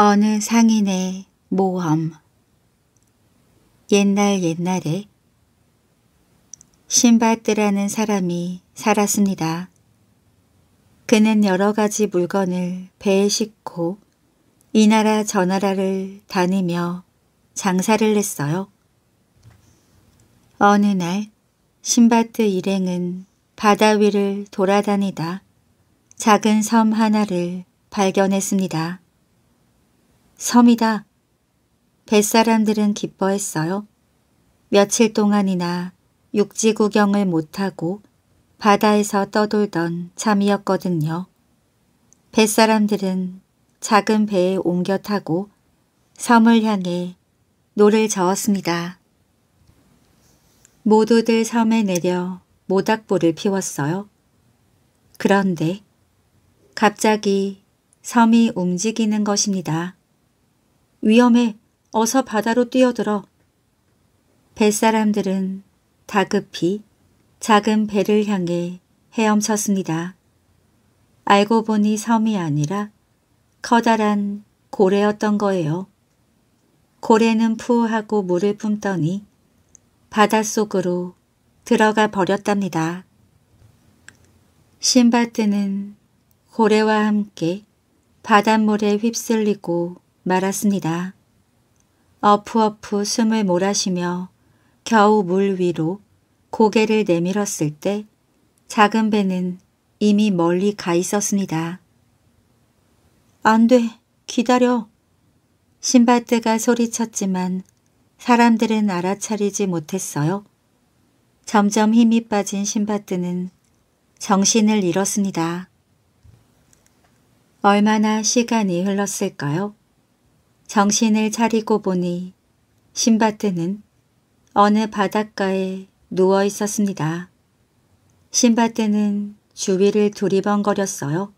어느 상인의 모험 옛날 옛날에 신바트라는 사람이 살았습니다. 그는 여러 가지 물건을 배에 싣고 이 나라 저 나라를 다니며 장사를 했어요. 어느 날 신바트 일행은 바다 위를 돌아다니다 작은 섬 하나를 발견했습니다. 섬이다. 뱃사람들은 기뻐했어요. 며칠 동안이나 육지 구경을 못하고 바다에서 떠돌던 참이었거든요. 뱃사람들은 작은 배에 옮겨 타고 섬을 향해 노를 저었습니다. 모두들 섬에 내려 모닥불을 피웠어요. 그런데 갑자기 섬이 움직이는 것입니다. 위험해. 어서 바다로 뛰어들어. 뱃사람들은 다급히 작은 배를 향해 헤엄쳤습니다. 알고 보니 섬이 아니라 커다란 고래였던 거예요. 고래는 푸 하고 물을 뿜더니 바닷속으로 들어가 버렸답니다. 신바트는 고래와 함께 바닷물에 휩쓸리고 말았습니다. 어푸어푸 숨을 몰아쉬며 겨우 물 위로 고개를 내밀었을 때 작은 배는 이미 멀리 가 있었습니다. 안 돼, 기다려. 신발대가 소리쳤지만 사람들은 알아차리지 못했어요. 점점 힘이 빠진 신바트는 정신을 잃었습니다. 얼마나 시간이 흘렀을까요? 정신을 차리고 보니 신바트는 어느 바닷가에 누워 있었습니다. 신바트는 주위를 두리번거렸어요.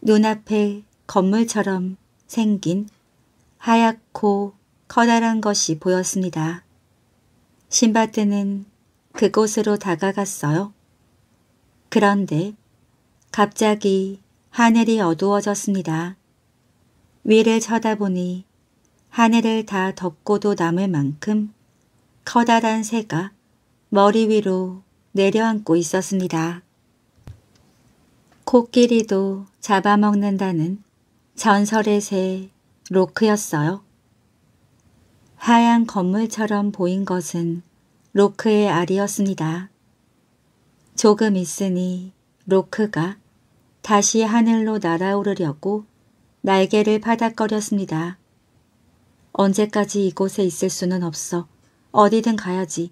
눈앞에 건물처럼 생긴 하얗고 커다란 것이 보였습니다. 신바트는 그곳으로 다가갔어요. 그런데 갑자기 하늘이 어두워졌습니다. 위를 쳐다보니 하늘을 다 덮고도 남을 만큼 커다란 새가 머리 위로 내려앉고 있었습니다. 코끼리도 잡아먹는다는 전설의 새 로크였어요. 하얀 건물처럼 보인 것은 로크의 알이었습니다. 조금 있으니 로크가 다시 하늘로 날아오르려고 날개를 파닥거렸습니다. 언제까지 이곳에 있을 수는 없어. 어디든 가야지.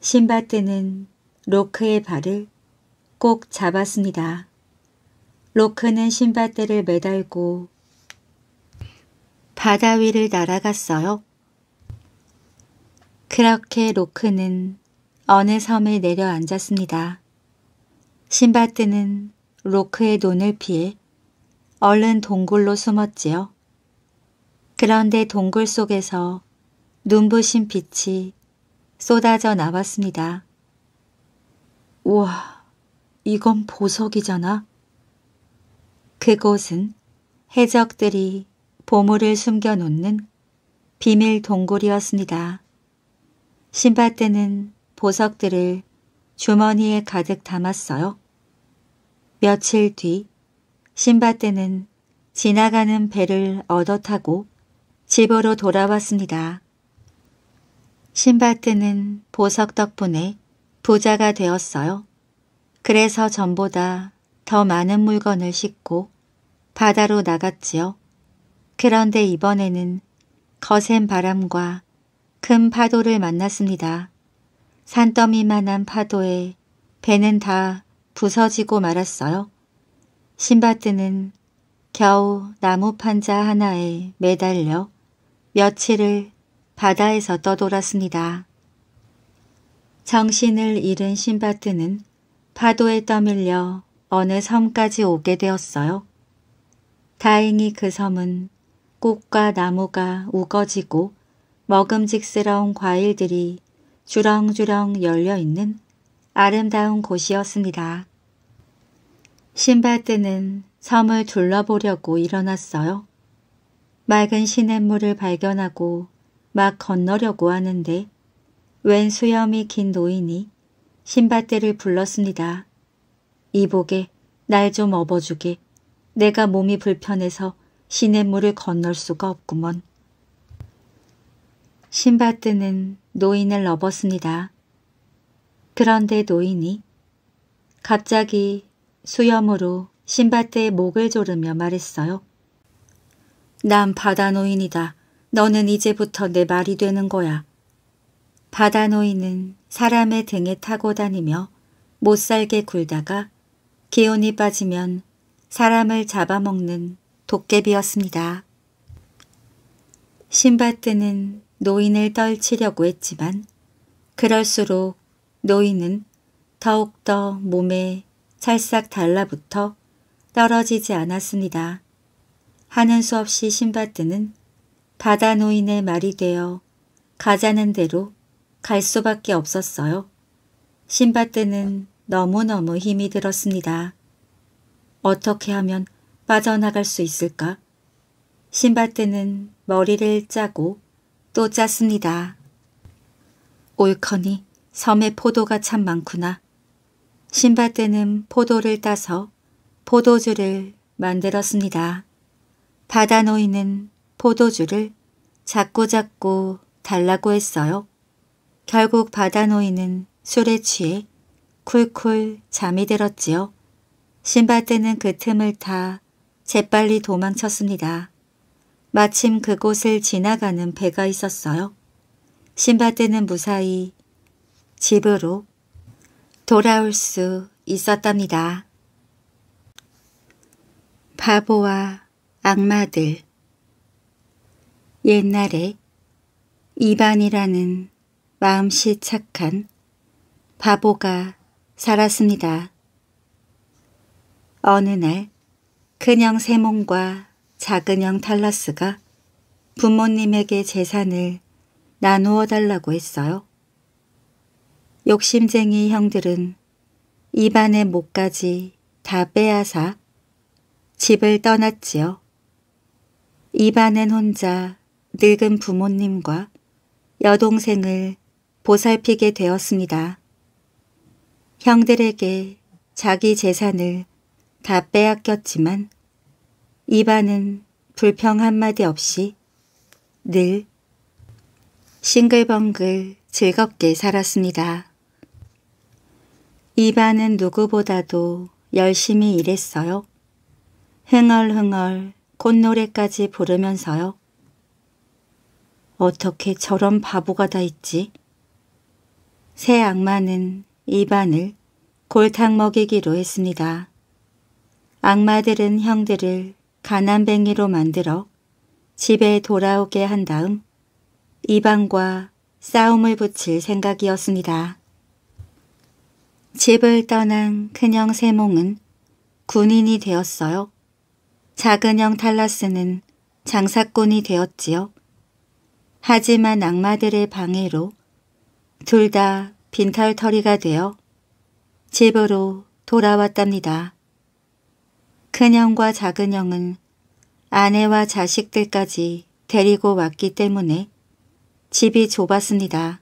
신바트는 로크의 발을 꼭 잡았습니다. 로크는 신밧대를 매달고 바다 위를 날아갔어요. 그렇게 로크는 어느 섬에 내려앉았습니다. 신밧드는 로크의 눈을 피해 얼른 동굴로 숨었지요. 그런데 동굴 속에서 눈부신 빛이 쏟아져 나왔습니다. 우와, 이건 보석이잖아. 그곳은 해적들이 보물을 숨겨놓는 비밀 동굴이었습니다. 신밧드는 보석들을 주머니에 가득 담았어요. 며칠 뒤 신밧때는 지나가는 배를 얻어 타고 집으로 돌아왔습니다. 신밧때는 보석 덕분에 부자가 되었어요. 그래서 전보다 더 많은 물건을 싣고 바다로 나갔지요. 그런데 이번에는 거센 바람과 큰 파도를 만났습니다. 산더미만한 파도에 배는 다 부서지고 말았어요. 신바트는 겨우 나무판자 하나에 매달려 며칠을 바다에서 떠돌았습니다. 정신을 잃은 신바트는 파도에 떠밀려 어느 섬까지 오게 되었어요. 다행히 그 섬은 꽃과 나무가 우거지고 먹음직스러운 과일들이 주렁주렁 열려있는 아름다운 곳이었습니다. 신바드는 섬을 둘러보려고 일어났어요. 맑은 시냇물을 발견하고 막 건너려고 하는데 웬 수염이 긴 노인이 신밧드를 불렀습니다. 이보게날 좀 업어주게 내가 몸이 불편해서 시냇물을 건널 수가 없구먼. 신밧드는 노인을 업었습니다. 그런데 노인이 갑자기 수염으로 신밧드의 목을 조르며 말했어요. 난 바다 노인이다. 너는 이제부터 내 말이 되는 거야. 바다 노인은 사람의 등에 타고 다니며 못살게 굴다가 기온이 빠지면 사람을 잡아먹는 도깨비였습니다. 신밧드는 노인을 떨치려고 했지만 그럴수록 노인은 더욱더 몸에 찰싹 달라붙어 떨어지지 않았습니다. 하는 수 없이 신밧드는 바다 노인의 말이 되어 가자는 대로 갈 수밖에 없었어요. 신밧드는 너무너무 힘이 들었습니다. 어떻게 하면 빠져나갈 수 있을까? 신밧드는 머리를 짜고 또 짰습니다. 옳거니 섬에 포도가 참 많구나. 신밧테는 포도를 따서 포도주를 만들었습니다. 바다노인은 포도주를 자꾸자꾸 달라고 했어요. 결국 바다노인은 술에 취해 쿨쿨 잠이 들었지요. 신밧테는 그 틈을 타 재빨리 도망쳤습니다. 마침 그곳을 지나가는 배가 있었어요. 신밧테는 무사히 집으로 돌아올 수 있었답니다. 바보와 악마들 옛날에 이반이라는 마음씨 착한 바보가 살았습니다. 어느 날 큰형 세몽과 작은형 탈라스가 부모님에게 재산을 나누어 달라고 했어요. 욕심쟁이 형들은 입안의 목까지 다 빼앗아 집을 떠났지요. 입안엔 혼자 늙은 부모님과 여동생을 보살피게 되었습니다. 형들에게 자기 재산을 다 빼앗겼지만 입안은 불평 한마디 없이 늘 싱글벙글 즐겁게 살았습니다. 이반은 누구보다도 열심히 일했어요. 흥얼흥얼 콧노래까지 부르면서요. 어떻게 저런 바보가 다 있지? 새 악마는 이반을 골탕 먹이기로 했습니다. 악마들은 형들을 가난뱅이로 만들어 집에 돌아오게 한 다음 이방과 싸움을 붙일 생각이었습니다. 집을 떠난 큰형 세몽은 군인이 되었어요. 작은형 탈라스는 장사꾼이 되었지요. 하지만 악마들의 방해로 둘 다 빈털터리가 되어 집으로 돌아왔답니다. 큰형과 작은형은 아내와 자식들까지 데리고 왔기 때문에 집이 좁았습니다.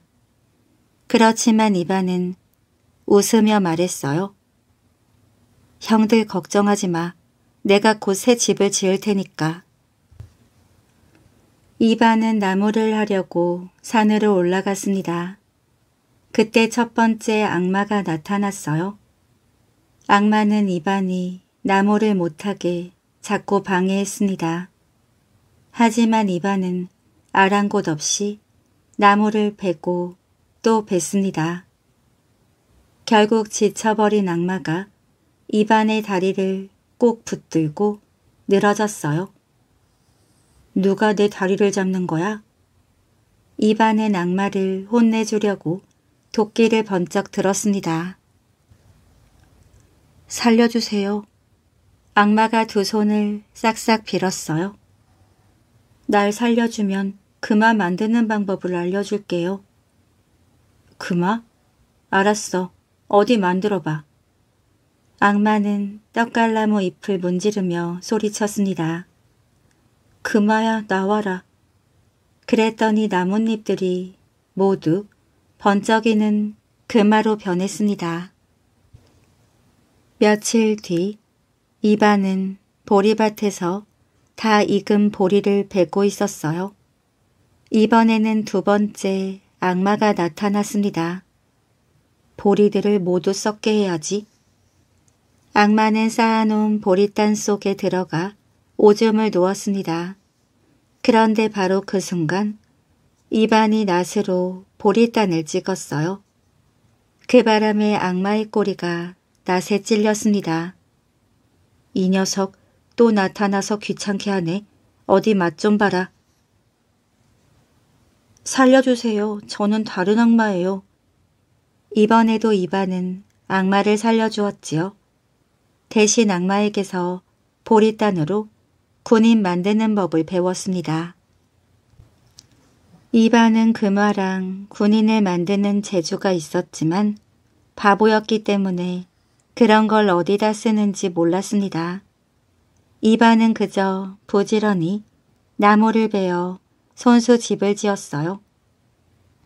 그렇지만 이반은 웃으며 말했어요. 형들 걱정하지 마. 내가 곧 새 집을 지을 테니까. 이반은 나무를 하려고 산으로 올라갔습니다. 그때 첫 번째 악마가 나타났어요. 악마는 이반이 나무를 못하게 자꾸 방해했습니다. 하지만 이반은 아랑곳 없이 나무를 베고 또 뱄습니다. 결국 지쳐버린 악마가 입안의 다리를 꼭 붙들고 늘어졌어요. 누가 내 다리를 잡는 거야? 입안의 악마를 혼내주려고 도끼를 번쩍 들었습니다. 살려주세요. 악마가 두 손을 싹싹 빌었어요. 날 살려주면 그마 만드는 방법을 알려줄게요. 그마? 알았어. 어디 만들어봐. 악마는 떡갈나무 잎을 문지르며 소리쳤습니다. 금아야 나와라. 그랬더니 나뭇잎들이 모두 번쩍이는 금화로 변했습니다. 며칠 뒤 이반은 보리밭에서 다 익은 보리를 베고 있었어요. 이번에는 두 번째 악마가 나타났습니다. 보리들을 모두 썩게 해야지. 악마는 쌓아놓은 보리단 속에 들어가 오줌을 누웠습니다. 그런데 바로 그 순간 입안이 낫으로 보리단을 찍었어요. 그 바람에 악마의 꼬리가 낫에 찔렸습니다. 이 녀석 또 나타나서 귀찮게 하네. 어디 맛 좀 봐라. 살려주세요. 저는 다른 악마예요. 이번에도 이반은 악마를 살려주었지요. 대신 악마에게서 보리단으로 군인 만드는 법을 배웠습니다. 이반은 금화랑 군인을 만드는 재주가 있었지만 바보였기 때문에 그런 걸 어디다 쓰는지 몰랐습니다. 이반은 그저 부지런히 나무를 베어 손수 집을 지었어요.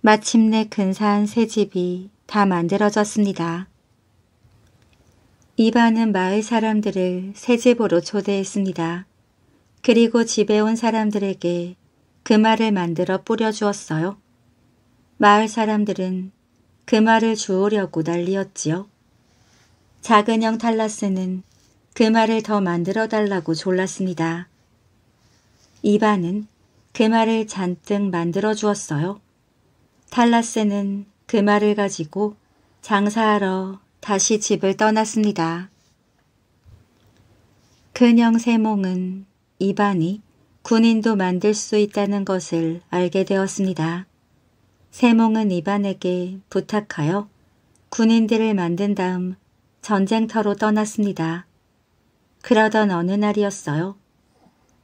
마침내 근사한 새 집이 다 만들어졌습니다. 이반은 마을 사람들을 새 집으로 초대했습니다. 그리고 집에 온 사람들에게 그 말을 만들어 뿌려주었어요. 마을 사람들은 그 말을 주우려고 난리였지요. 작은 형 탈라스는 그 말을 더 만들어 달라고 졸랐습니다. 이반은 그 말을 잔뜩 만들어 주었어요. 탈라스는 그 말을 가지고 장사하러 다시 집을 떠났습니다. 큰형 세몽은 이반이 군인도 만들 수 있다는 것을 알게 되었습니다. 세몽은 이반에게 부탁하여 군인들을 만든 다음 전쟁터로 떠났습니다. 그러던 어느 날이었어요.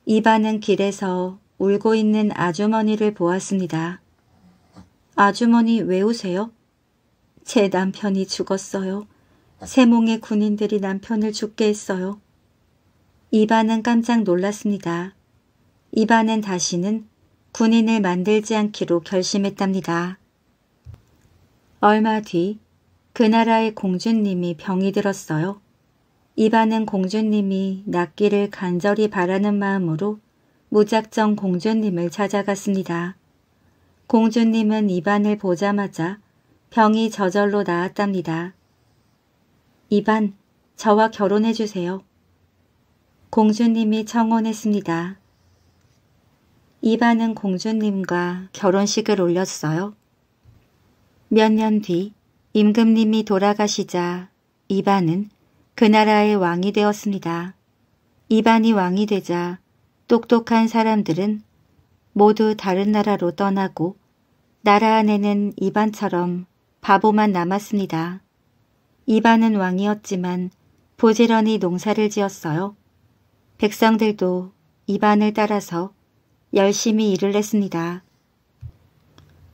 이반은 길에서 울고 있는 아주머니를 보았습니다. 아주머니 왜 오세요? 제 남편이 죽었어요. 세몽의 군인들이 남편을 죽게 했어요. 이반은 깜짝 놀랐습니다. 이반은 다시는 군인을 만들지 않기로 결심했답니다. 얼마 뒤 그 나라의 공주님이 병이 들었어요. 이반은 공주님이 낫기를 간절히 바라는 마음으로 무작정 공주님을 찾아갔습니다. 공주님은 입안을 보자마자 병이 저절로 나았답니다. 입안, 저와 결혼해 주세요. 공주님이 청혼했습니다. 이반은 공주님과 결혼식을 올렸어요. 몇 년 뒤 임금님이 돌아가시자 이반은 그 나라의 왕이 되었습니다. 이반이 왕이 되자 똑똑한 사람들은 모두 다른 나라로 떠나고 나라 안에는 이반처럼 바보만 남았습니다. 이반은 왕이었지만 부지런히 농사를 지었어요. 백성들도 이반을 따라서 열심히 일을 했습니다.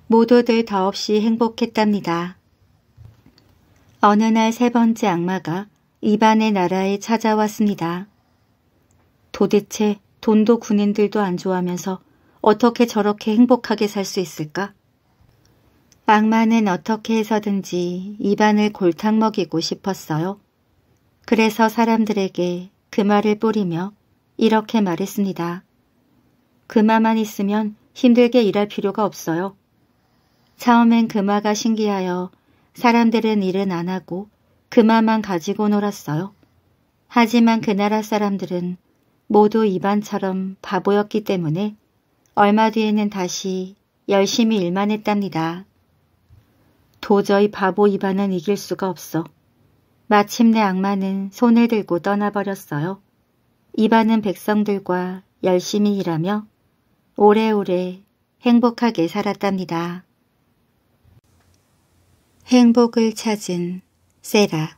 모두들 더없이 행복했답니다. 어느 날 세 번째 악마가 이반의 나라에 찾아왔습니다. 도대체 돈도 군인들도 안 좋아하면서 어떻게 저렇게 행복하게 살 수 있을까? 빵만은 어떻게 해서든지 입안을 골탕 먹이고 싶었어요. 그래서 사람들에게 그 말을 뿌리며 이렇게 말했습니다. 그마만 있으면 힘들게 일할 필요가 없어요. 처음엔 그마가 신기하여 사람들은 일은 안 하고 그마만 가지고 놀았어요. 하지만 그 나라 사람들은 모두 입안처럼 바보였기 때문에 얼마 뒤에는 다시 열심히 일만 했답니다. 도저히 바보 입안은 이길 수가 없어. 마침내 악마는 손을 들고 떠나버렸어요. 입안은 백성들과 열심히 일하며 오래오래 행복하게 살았답니다. 행복을 찾은 세라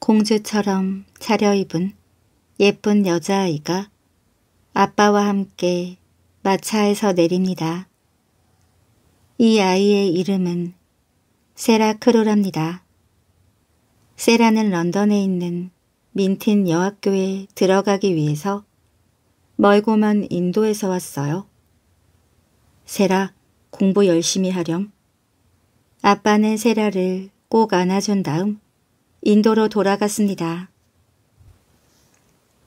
공주처럼 차려입은 예쁜 여자아이가 아빠와 함께 마차에서 내립니다. 이 아이의 이름은 세라 크로랍니다. 세라는 런던에 있는 민틴 여학교에 들어가기 위해서 멀고먼 인도에서 왔어요. 세라, 공부 열심히 하렴. 아빠는 세라를 꼭 안아준 다음 인도로 돌아갔습니다.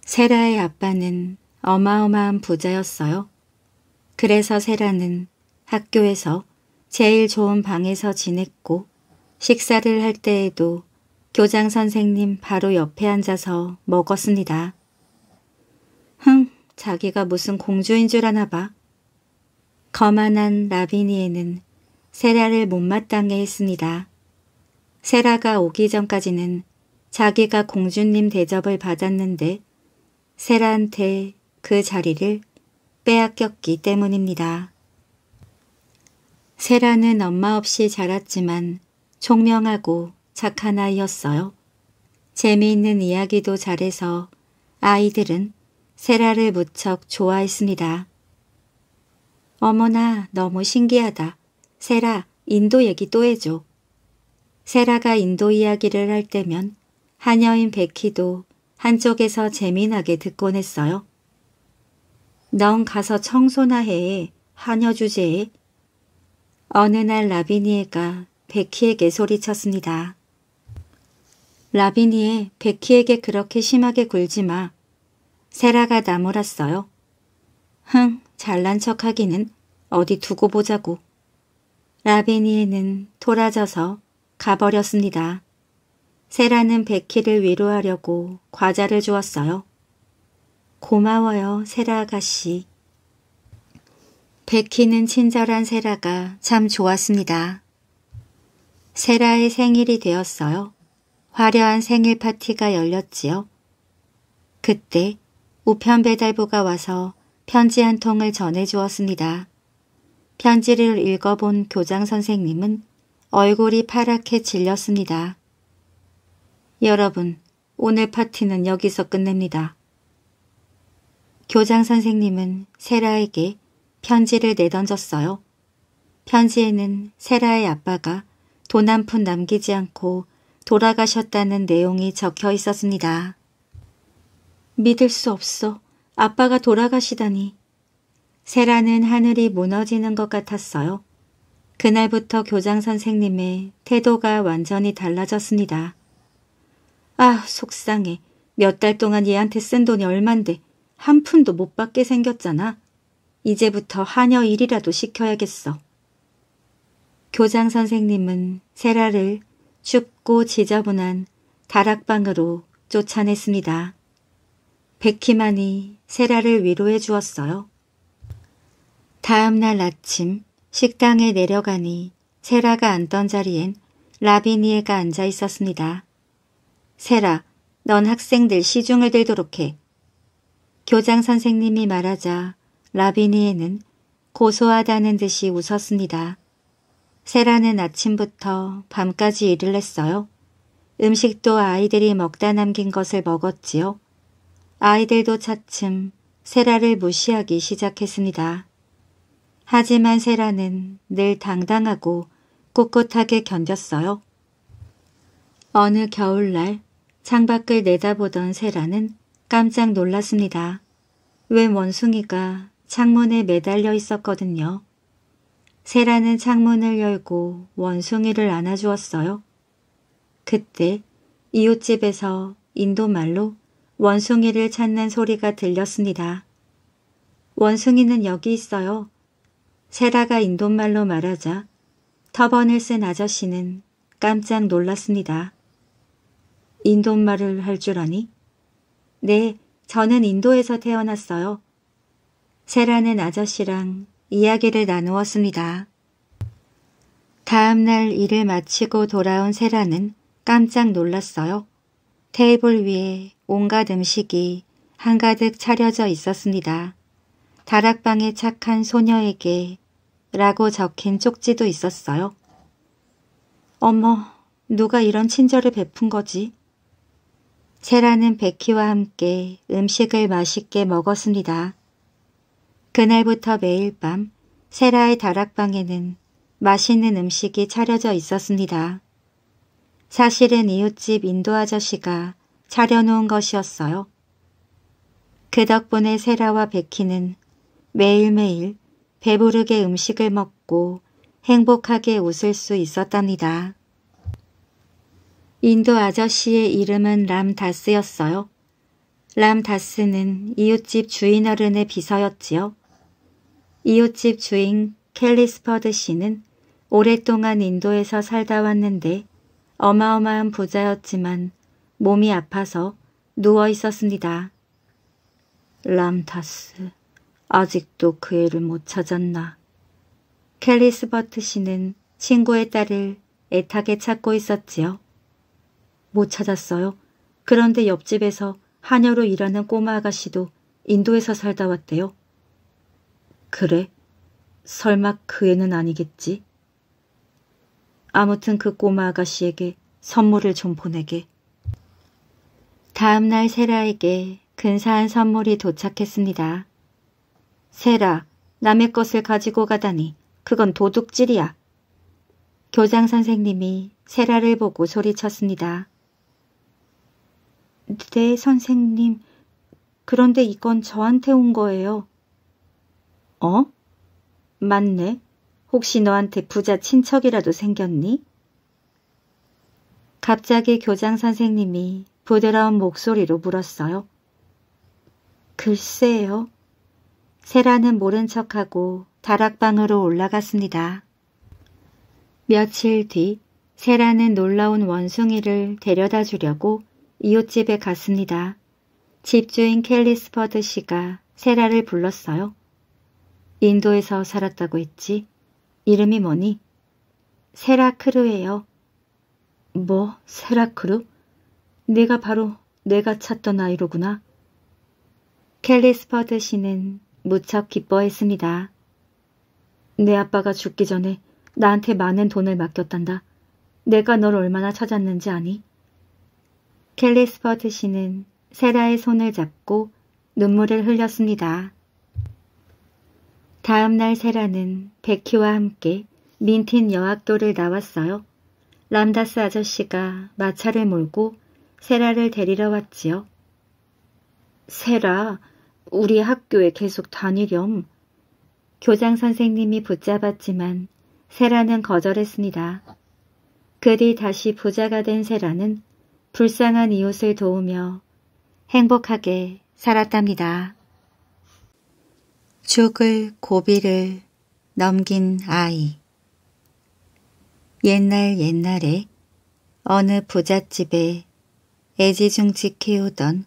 세라의 아빠는 어마어마한 부자였어요. 그래서 세라는 학교에서 제일 좋은 방에서 지냈고 식사를 할 때에도 교장 선생님 바로 옆에 앉아서 먹었습니다. 흥, 자기가 무슨 공주인 줄 아나 봐. 거만한 라비니에는 세라를 못마땅해 했습니다. 세라가 오기 전까지는 자기가 공주님 대접을 받았는데 세라한테 그 자리를 빼앗겼기 때문입니다. 세라는 엄마 없이 자랐지만 총명하고 착한 아이였어요. 재미있는 이야기도 잘해서 아이들은 세라를 무척 좋아했습니다. 어머나 너무 신기하다. 세라 인도 얘기 또 해줘. 세라가 인도 이야기를 할 때면 하녀인 베키도 한쪽에서 재미나게 듣곤 했어요. 넌 가서 청소나 해. 하녀 주제에 어느 날 라비니에가 베키에게 소리쳤습니다. 라비니에 베키에게 그렇게 심하게 굴지 마. 세라가 나무랐어요. 흥, 잘난 척하기는 어디 두고 보자고. 라비니에는 돌아져서 가버렸습니다. 세라는 베키를 위로하려고 과자를 주었어요. 고마워요, 세라 아가씨. 베키는 친절한 세라가 참 좋았습니다. 세라의 생일이 되었어요. 화려한 생일 파티가 열렸지요. 그때 우편 배달부가 와서 편지 한 통을 전해주었습니다. 편지를 읽어본 교장 선생님은 얼굴이 파랗게 질렸습니다. 여러분, 오늘 파티는 여기서 끝냅니다. 교장 선생님은 세라에게 편지를 내던졌어요. 편지에는 세라의 아빠가 돈 한 푼 남기지 않고 돌아가셨다는 내용이 적혀 있었습니다. 믿을 수 없어. 아빠가 돌아가시다니. 세라는 하늘이 무너지는 것 같았어요. 그날부터 교장 선생님의 태도가 완전히 달라졌습니다. 아, 속상해. 몇 달 동안 얘한테 쓴 돈이 얼만데 한 푼도 못 받게 생겼잖아. 이제부터 한여 일이라도 시켜야겠어. 교장 선생님은 세라를 춥고 지저분한 다락방으로 쫓아냈습니다. 백희만이 세라를 위로해 주었어요. 다음날 아침 식당에 내려가니 세라가 앉던 자리엔 라비니에가 앉아 있었습니다. 세라, 넌 학생들 시중을 들도록 해. 교장 선생님이 말하자 라비니에는 고소하다는 듯이 웃었습니다. 세라는 아침부터 밤까지 일을 했어요. 음식도 아이들이 먹다 남긴 것을 먹었지요. 아이들도 차츰 세라를 무시하기 시작했습니다. 하지만 세라는 늘 당당하고 꿋꿋하게 견뎠어요. 어느 겨울날 창밖을 내다보던 세라는 깜짝 놀랐습니다. 왜 원숭이가 창문에 매달려 있었거든요. 세라는 창문을 열고 원숭이를 안아주었어요. 그때 이웃집에서 인도말로 원숭이를 찾는 소리가 들렸습니다. 원숭이는 여기 있어요. 세라가 인도말로 말하자 터번을 쓴 아저씨는 깜짝 놀랐습니다. 인도말을 할 줄 아니? 네, 저는 인도에서 태어났어요. 세라는 아저씨랑 이야기를 나누었습니다. 다음 날 일을 마치고 돌아온 세라는 깜짝 놀랐어요. 테이블 위에 온갖 음식이 한가득 차려져 있었습니다. 다락방에 착한 소녀에게 라고 적힌 쪽지도 있었어요. 어머, 누가 이런 친절을 베푼 거지? 세라는 베키와 함께 음식을 맛있게 먹었습니다. 그날부터 매일 밤 세라의 다락방에는 맛있는 음식이 차려져 있었습니다. 사실은 이웃집 인도 아저씨가 차려놓은 것이었어요. 그 덕분에 세라와 베키는 매일매일 배부르게 음식을 먹고 행복하게 웃을 수 있었답니다. 인도 아저씨의 이름은 람다스였어요. 람다스는 이웃집 주인어른의 비서였지요. 이웃집 주인 캘리스퍼드 씨는 오랫동안 인도에서 살다 왔는데 어마어마한 부자였지만 몸이 아파서 누워 있었습니다. 람타스, 아직도 그 애를 못 찾았나. 캘리스퍼트 씨는 친구의 딸을 애타게 찾고 있었지요. 못 찾았어요. 그런데 옆집에서 한여로 일하는 꼬마 아가씨도 인도에서 살다 왔대요. 그래? 설마 그 애는 아니겠지? 아무튼 그 꼬마 아가씨에게 선물을 좀 보내게. 다음날 세라에게 근사한 선물이 도착했습니다. 세라, 남의 것을 가지고 가다니 그건 도둑질이야. 교장 선생님이 세라를 보고 소리쳤습니다. 네, 선생님. 그런데 이건 저한테 온 거예요. 어? 맞네. 혹시 너한테 부자 친척이라도 생겼니? 갑자기 교장 선생님이 부드러운 목소리로 물었어요. 글쎄요. 세라는 모른 척하고 다락방으로 올라갔습니다. 며칠 뒤 세라는 놀라운 원숭이를 데려다 주려고 이웃집에 갔습니다. 집주인 켈리스퍼드 씨가 세라를 불렀어요. 인도에서 살았다고 했지. 이름이 뭐니? 세라크루예요. 뭐? 세라크루? 내가 바로 내가 찾던 아이로구나. 캘리스퍼드 씨는 무척 기뻐했습니다. 내 아빠가 죽기 전에 나한테 많은 돈을 맡겼단다. 내가 널 얼마나 찾았는지 아니? 캘리스퍼드 씨는 세라의 손을 잡고 눈물을 흘렸습니다. 다음날 세라는 백희와 함께 민틴 여학교를 나왔어요. 람다스 아저씨가 마차를 몰고 세라를 데리러 왔지요. 세라, 우리 학교에 계속 다니렴. 교장 선생님이 붙잡았지만 세라는 거절했습니다. 그 뒤 다시 부자가 된 세라는 불쌍한 이웃을 도우며 행복하게 살았답니다. 죽을 고비를 넘긴 아이 옛날 옛날에 어느 부잣집에 애지중지 키우던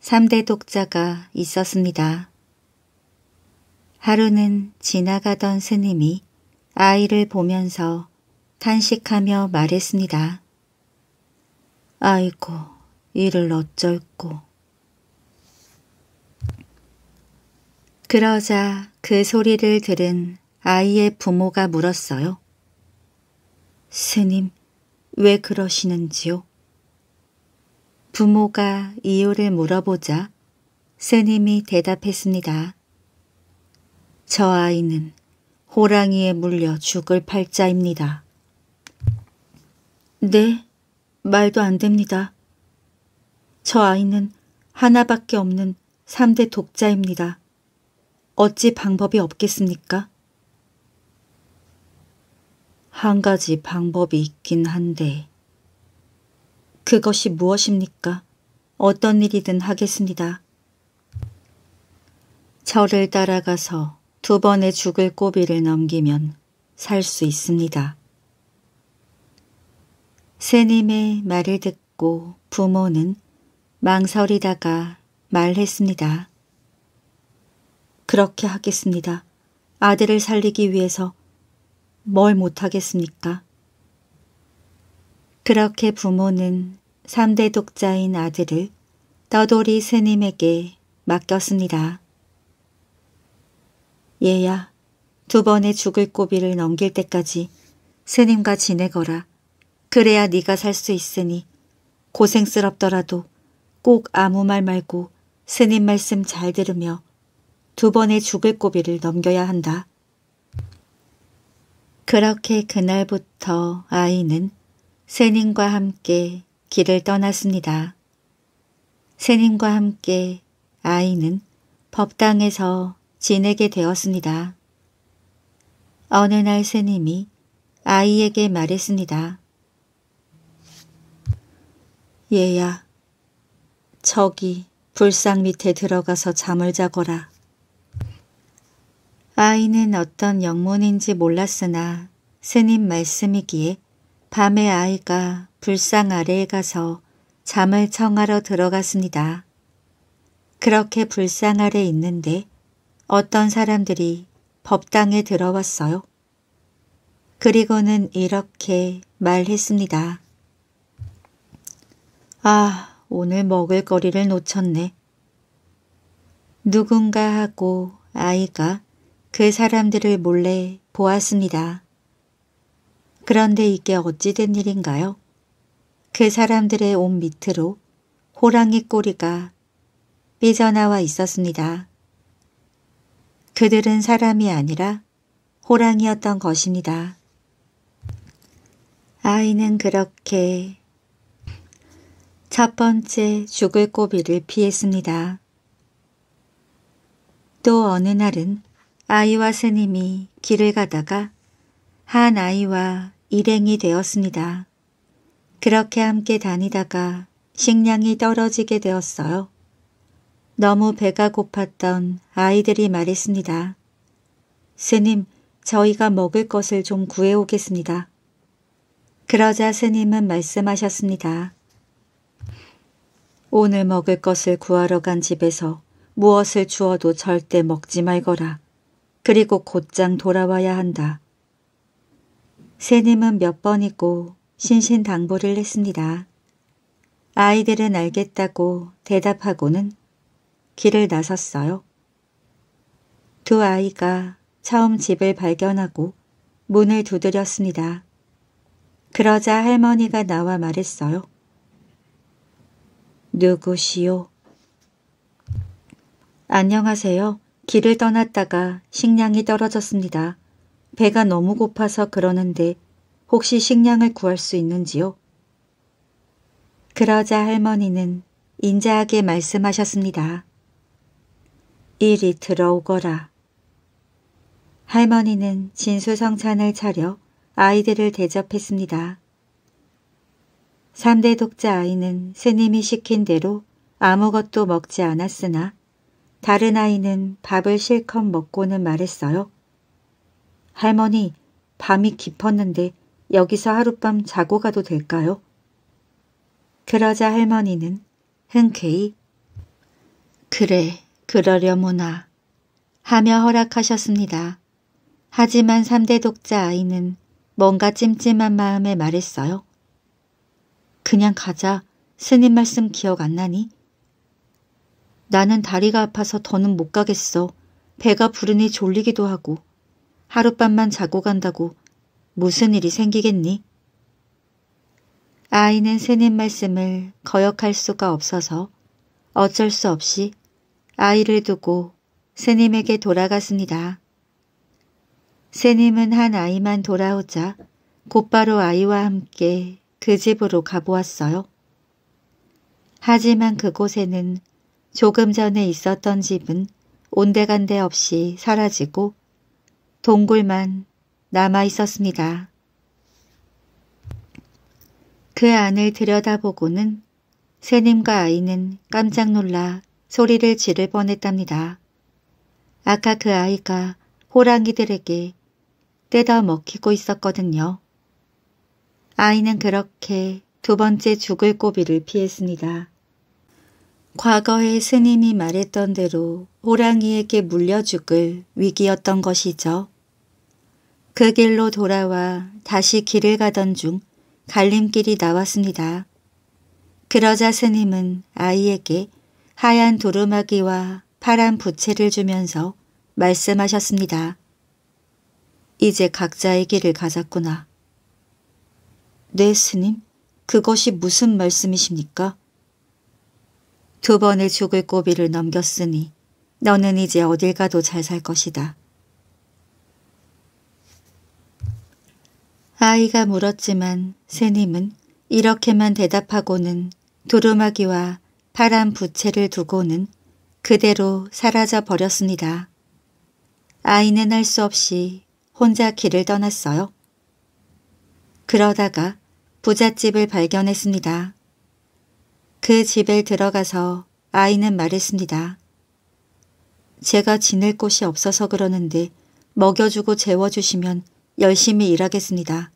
3대 독자가 있었습니다. 하루는 지나가던 스님이 아이를 보면서 탄식하며 말했습니다. 아이고, 이를 어쩔꼬. 그러자 그 소리를 들은 아이의 부모가 물었어요. 스님, 왜 그러시는지요? 부모가 이유를 물어보자 스님이 대답했습니다. 저 아이는 호랑이에 물려 죽을 팔자입니다. 네, 말도 안 됩니다. 저 아이는 하나밖에 없는 3대 독자입니다. 어찌 방법이 없겠습니까? 한 가지 방법이 있긴 한데 그것이 무엇입니까? 어떤 일이든 하겠습니다. 저를 따라가서 두 번의 죽을 고비를 넘기면 살 수 있습니다. 스님의 말을 듣고 부모는 망설이다가 말했습니다. 그렇게 하겠습니다. 아들을 살리기 위해서 뭘 못하겠습니까? 그렇게 부모는 3대 독자인 아들을 떠돌이 스님에게 맡겼습니다. 얘야, 두 번의 죽을 고비를 넘길 때까지 스님과 지내거라. 그래야 네가 살 수 있으니 고생스럽더라도 꼭 아무 말 말고 스님 말씀 잘 들으며 두 번의 죽을 고비를 넘겨야 한다. 그렇게 그날부터 아이는 새님과 함께 길을 떠났습니다. 새님과 함께 아이는 법당에서 지내게 되었습니다. 어느 날새님이 아이에게 말했습니다. 얘야, 저기 불상 밑에 들어가서 잠을 자거라. 아이는 어떤 영문인지 몰랐으나 스님 말씀이기에 밤에 아이가 불상 아래에 가서 잠을 청하러 들어갔습니다. 그렇게 불상 아래 있는데 어떤 사람들이 법당에 들어왔어요. 그리고는 이렇게 말했습니다. 아, 오늘 먹을 거리를 놓쳤네. 누군가 하고 아이가 그 사람들을 몰래 보았습니다. 그런데 이게 어찌된 일인가요? 그 사람들의 옷 밑으로 호랑이 꼬리가 삐져나와 있었습니다. 그들은 사람이 아니라 호랑이였던 것입니다. 아이는 그렇게 첫 번째 죽을 고비를 피했습니다. 또 어느 날은 아이와 스님이 길을 가다가 한 아이와 일행이 되었습니다. 그렇게 함께 다니다가 식량이 떨어지게 되었어요. 너무 배가 고팠던 아이들이 말했습니다. 스님, 저희가 먹을 것을 좀 구해오겠습니다. 그러자 스님은 말씀하셨습니다. 오늘 먹을 것을 구하러 간 집에서 무엇을 주어도 절대 먹지 말거라. 그리고 곧장 돌아와야 한다. 새님은 몇 번이고 신신당부를 했습니다. 아이들은 알겠다고 대답하고는 길을 나섰어요. 두 아이가 처음 집을 발견하고 문을 두드렸습니다. 그러자 할머니가 나와 말했어요. 누구시오? 안녕하세요. 길을 떠났다가 식량이 떨어졌습니다. 배가 너무 고파서 그러는데 혹시 식량을 구할 수 있는지요? 그러자 할머니는 인자하게 말씀하셨습니다. 이리 들어오거라. 할머니는 진수성찬을 차려 아이들을 대접했습니다. 3대 독자 아이는 스님이 시킨 대로 아무것도 먹지 않았으나 다른 아이는 밥을 실컷 먹고는 말했어요. 할머니, 밤이 깊었는데 여기서 하룻밤 자고 가도 될까요? 그러자 할머니는 흔쾌히 그래, 그러려무나 하며 허락하셨습니다. 하지만 3대 독자 아이는 뭔가 찜찜한 마음에 말했어요. 그냥 가자. 스님 말씀 기억 안 나니? 나는 다리가 아파서 더는 못 가겠어. 배가 부르니 졸리기도 하고. 하룻밤만 자고 간다고 무슨 일이 생기겠니? 아이는 스님 말씀을 거역할 수가 없어서 어쩔 수 없이 아이를 두고 스님에게 돌아갔습니다. 스님은 한 아이만 돌아오자 곧바로 아이와 함께 그 집으로 가보았어요. 하지만 그곳에는 조금 전에 있었던 집은 온데간데 없이 사라지고 동굴만 남아 있었습니다. 그 안을 들여다보고는 새님과 아이는 깜짝 놀라 소리를 지를 뻔했답니다. 아까 그 아이가 호랑이들에게 떼다 먹히고 있었거든요. 아이는 그렇게 두 번째 죽을 고비를 피했습니다. 과거에 스님이 말했던 대로 호랑이에게 물려 죽을 위기였던 것이죠. 그 길로 돌아와 다시 길을 가던 중 갈림길이 나왔습니다. 그러자 스님은 아이에게 하얀 도루마기와 파란 부채를 주면서 말씀하셨습니다. 이제 각자의 길을 가졌구나. 네, 스님. 그것이 무슨 말씀이십니까? 두 번의 죽을 고비를 넘겼으니 너는 이제 어딜 가도 잘 살 것이다. 아이가 물었지만 새님은 이렇게만 대답하고는 두루마기와 파란 부채를 두고는 그대로 사라져 버렸습니다. 아이는 할 수 없이 혼자 길을 떠났어요. 그러다가 부잣집을 발견했습니다. 그 집에 들어가서 아이는 말했습니다. 제가 지낼 곳이 없어서 그러는데 먹여주고 재워주시면 열심히 일하겠습니다.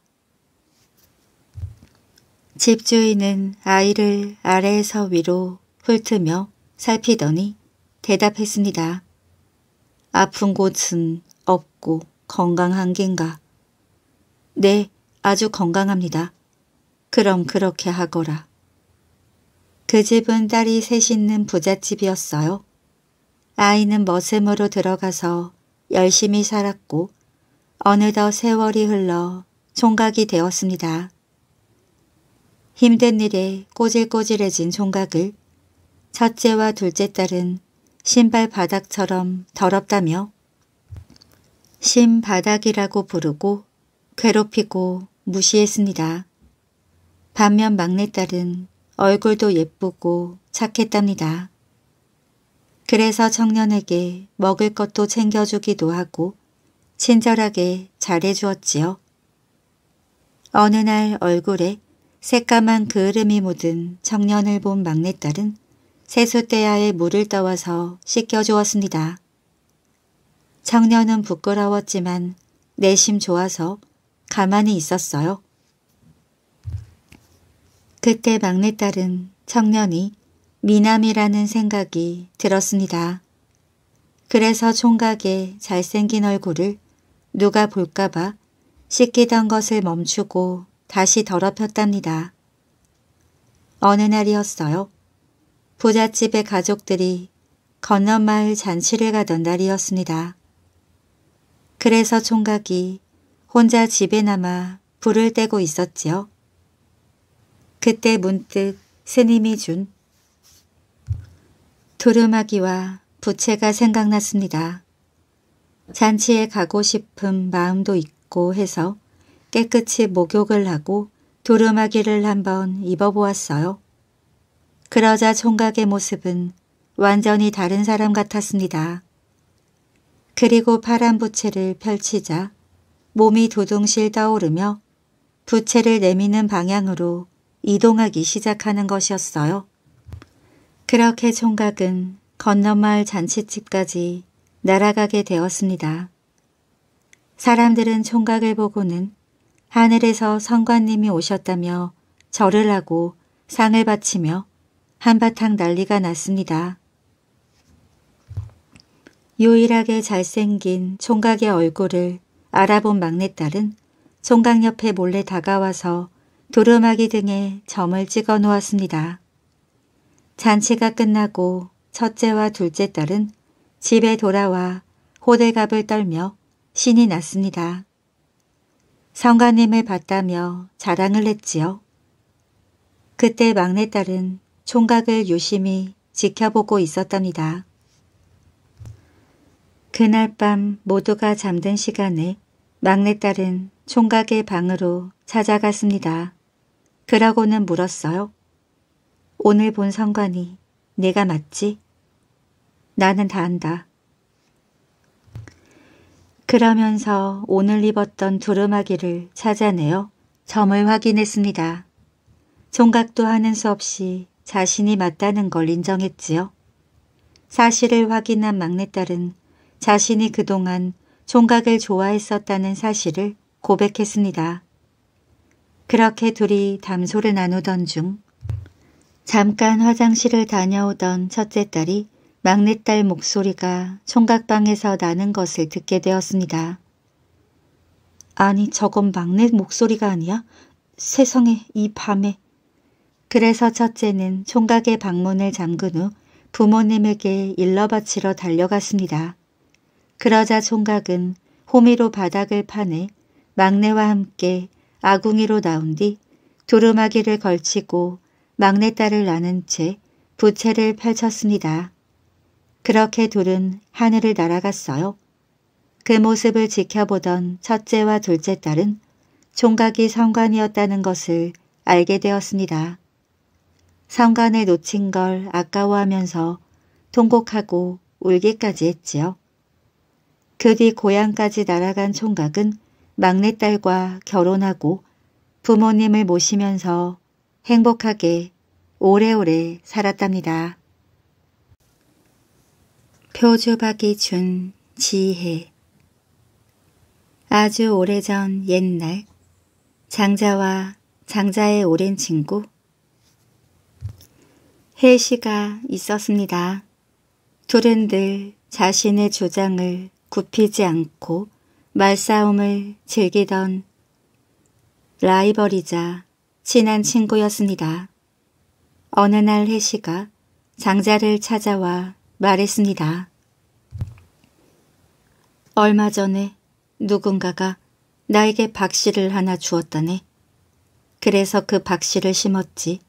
집주인은 아이를 아래에서 위로 훑으며 살피더니 대답했습니다. 아픈 곳은 없고 건강한 겐가. 네, 아주 건강합니다. 그럼 그렇게 하거라. 그 집은 딸이 셋 있는 부잣집이었어요. 아이는 머슴으로 들어가서 열심히 살았고 어느덧 세월이 흘러 총각이 되었습니다. 힘든 일에 꼬질꼬질해진 총각을 첫째와 둘째 딸은 신발 바닥처럼 더럽다며 신바닥이라고 부르고 괴롭히고 무시했습니다. 반면 막내딸은 얼굴도 예쁘고 착했답니다. 그래서 청년에게 먹을 것도 챙겨주기도 하고 친절하게 잘해주었지요. 어느 날 얼굴에 새까만 그을음이 묻은 청년을 본 막내딸은 세숫대야에 물을 떠와서 씻겨주었습니다. 청년은 부끄러웠지만 내심 좋아서 가만히 있었어요. 그때 막내딸은 청년이 미남이라는 생각이 들었습니다. 그래서 총각의 잘생긴 얼굴을 누가 볼까봐 씻기던 것을 멈추고 다시 더럽혔답니다. 어느 날이었어요. 부잣집의 가족들이 건너마을 잔치를 가던 날이었습니다. 그래서 총각이 혼자 집에 남아 불을 떼고 있었지요. 그때 문득 스님이 준 두루마기와 부채가 생각났습니다. 잔치에 가고 싶은 마음도 있고 해서 깨끗이 목욕을 하고 두루마기를 한번 입어보았어요. 그러자 총각의 모습은 완전히 다른 사람 같았습니다. 그리고 파란 부채를 펼치자 몸이 두둥실 떠오르며 부채를 내미는 방향으로 이동하기 시작하는 것이었어요. 그렇게 총각은 건너마을 잔치집까지 날아가게 되었습니다. 사람들은 총각을 보고는 하늘에서 성관님이 오셨다며 절을 하고 상을 바치며 한바탕 난리가 났습니다. 유일하게 잘생긴 총각의 얼굴을 알아본 막내딸은 총각 옆에 몰래 다가와서 도루마기 등에 점을 찍어 놓았습니다. 잔치가 끝나고 첫째와 둘째 딸은 집에 돌아와 호들갑을 떨며 신이 났습니다. 성가님을 봤다며 자랑을 했지요. 그때 막내딸은 총각을 유심히 지켜보고 있었답니다. 그날 밤 모두가 잠든 시간에 막내딸은 총각의 방으로 찾아갔습니다. 그러고는 물었어요. 오늘 본 선관이 내가 맞지? 나는 다 안다. 그러면서 오늘 입었던 두루마기를 찾아내어 점을 확인했습니다. 총각도 하는 수 없이 자신이 맞다는 걸 인정했지요. 사실을 확인한 막내딸은 자신이 그동안 총각을 좋아했었다는 사실을 고백했습니다. 그렇게 둘이 담소를 나누던 중 잠깐 화장실을 다녀오던 첫째 딸이 막내딸 목소리가 총각방에서 나는 것을 듣게 되었습니다. 아니 저건 막내 목소리가 아니야? 세상에 이 밤에. 그래서 첫째는 총각의 방문을 잠근 후 부모님에게 일러바치러 달려갔습니다. 그러자 총각은 호미로 바닥을 파내 막내와 함께 아궁이로 나온 뒤 두루마기를 걸치고 막내딸을 나는 채 부채를 펼쳤습니다. 그렇게 둘은 하늘을 날아갔어요. 그 모습을 지켜보던 첫째와 둘째 딸은 총각이 성관이었다는 것을 알게 되었습니다. 성관에 놓친 걸 아까워하면서 통곡하고 울기까지 했지요. 그 뒤 고향까지 날아간 총각은 막내딸과 결혼하고 부모님을 모시면서 행복하게 오래오래 살았답니다. 표주박이 준 지혜 아주 오래전 옛날 장자와 장자의 오랜 친구 혜씨가 있었습니다. 둘은 늘 자신의 주장을 굽히지 않고 말싸움을 즐기던 라이벌이자 친한 친구였습니다. 어느 날 해시가 장자를 찾아와 말했습니다. 얼마 전에 누군가가 나에게 박씨를 하나 주었다네. 그래서 그 박씨를 심었지.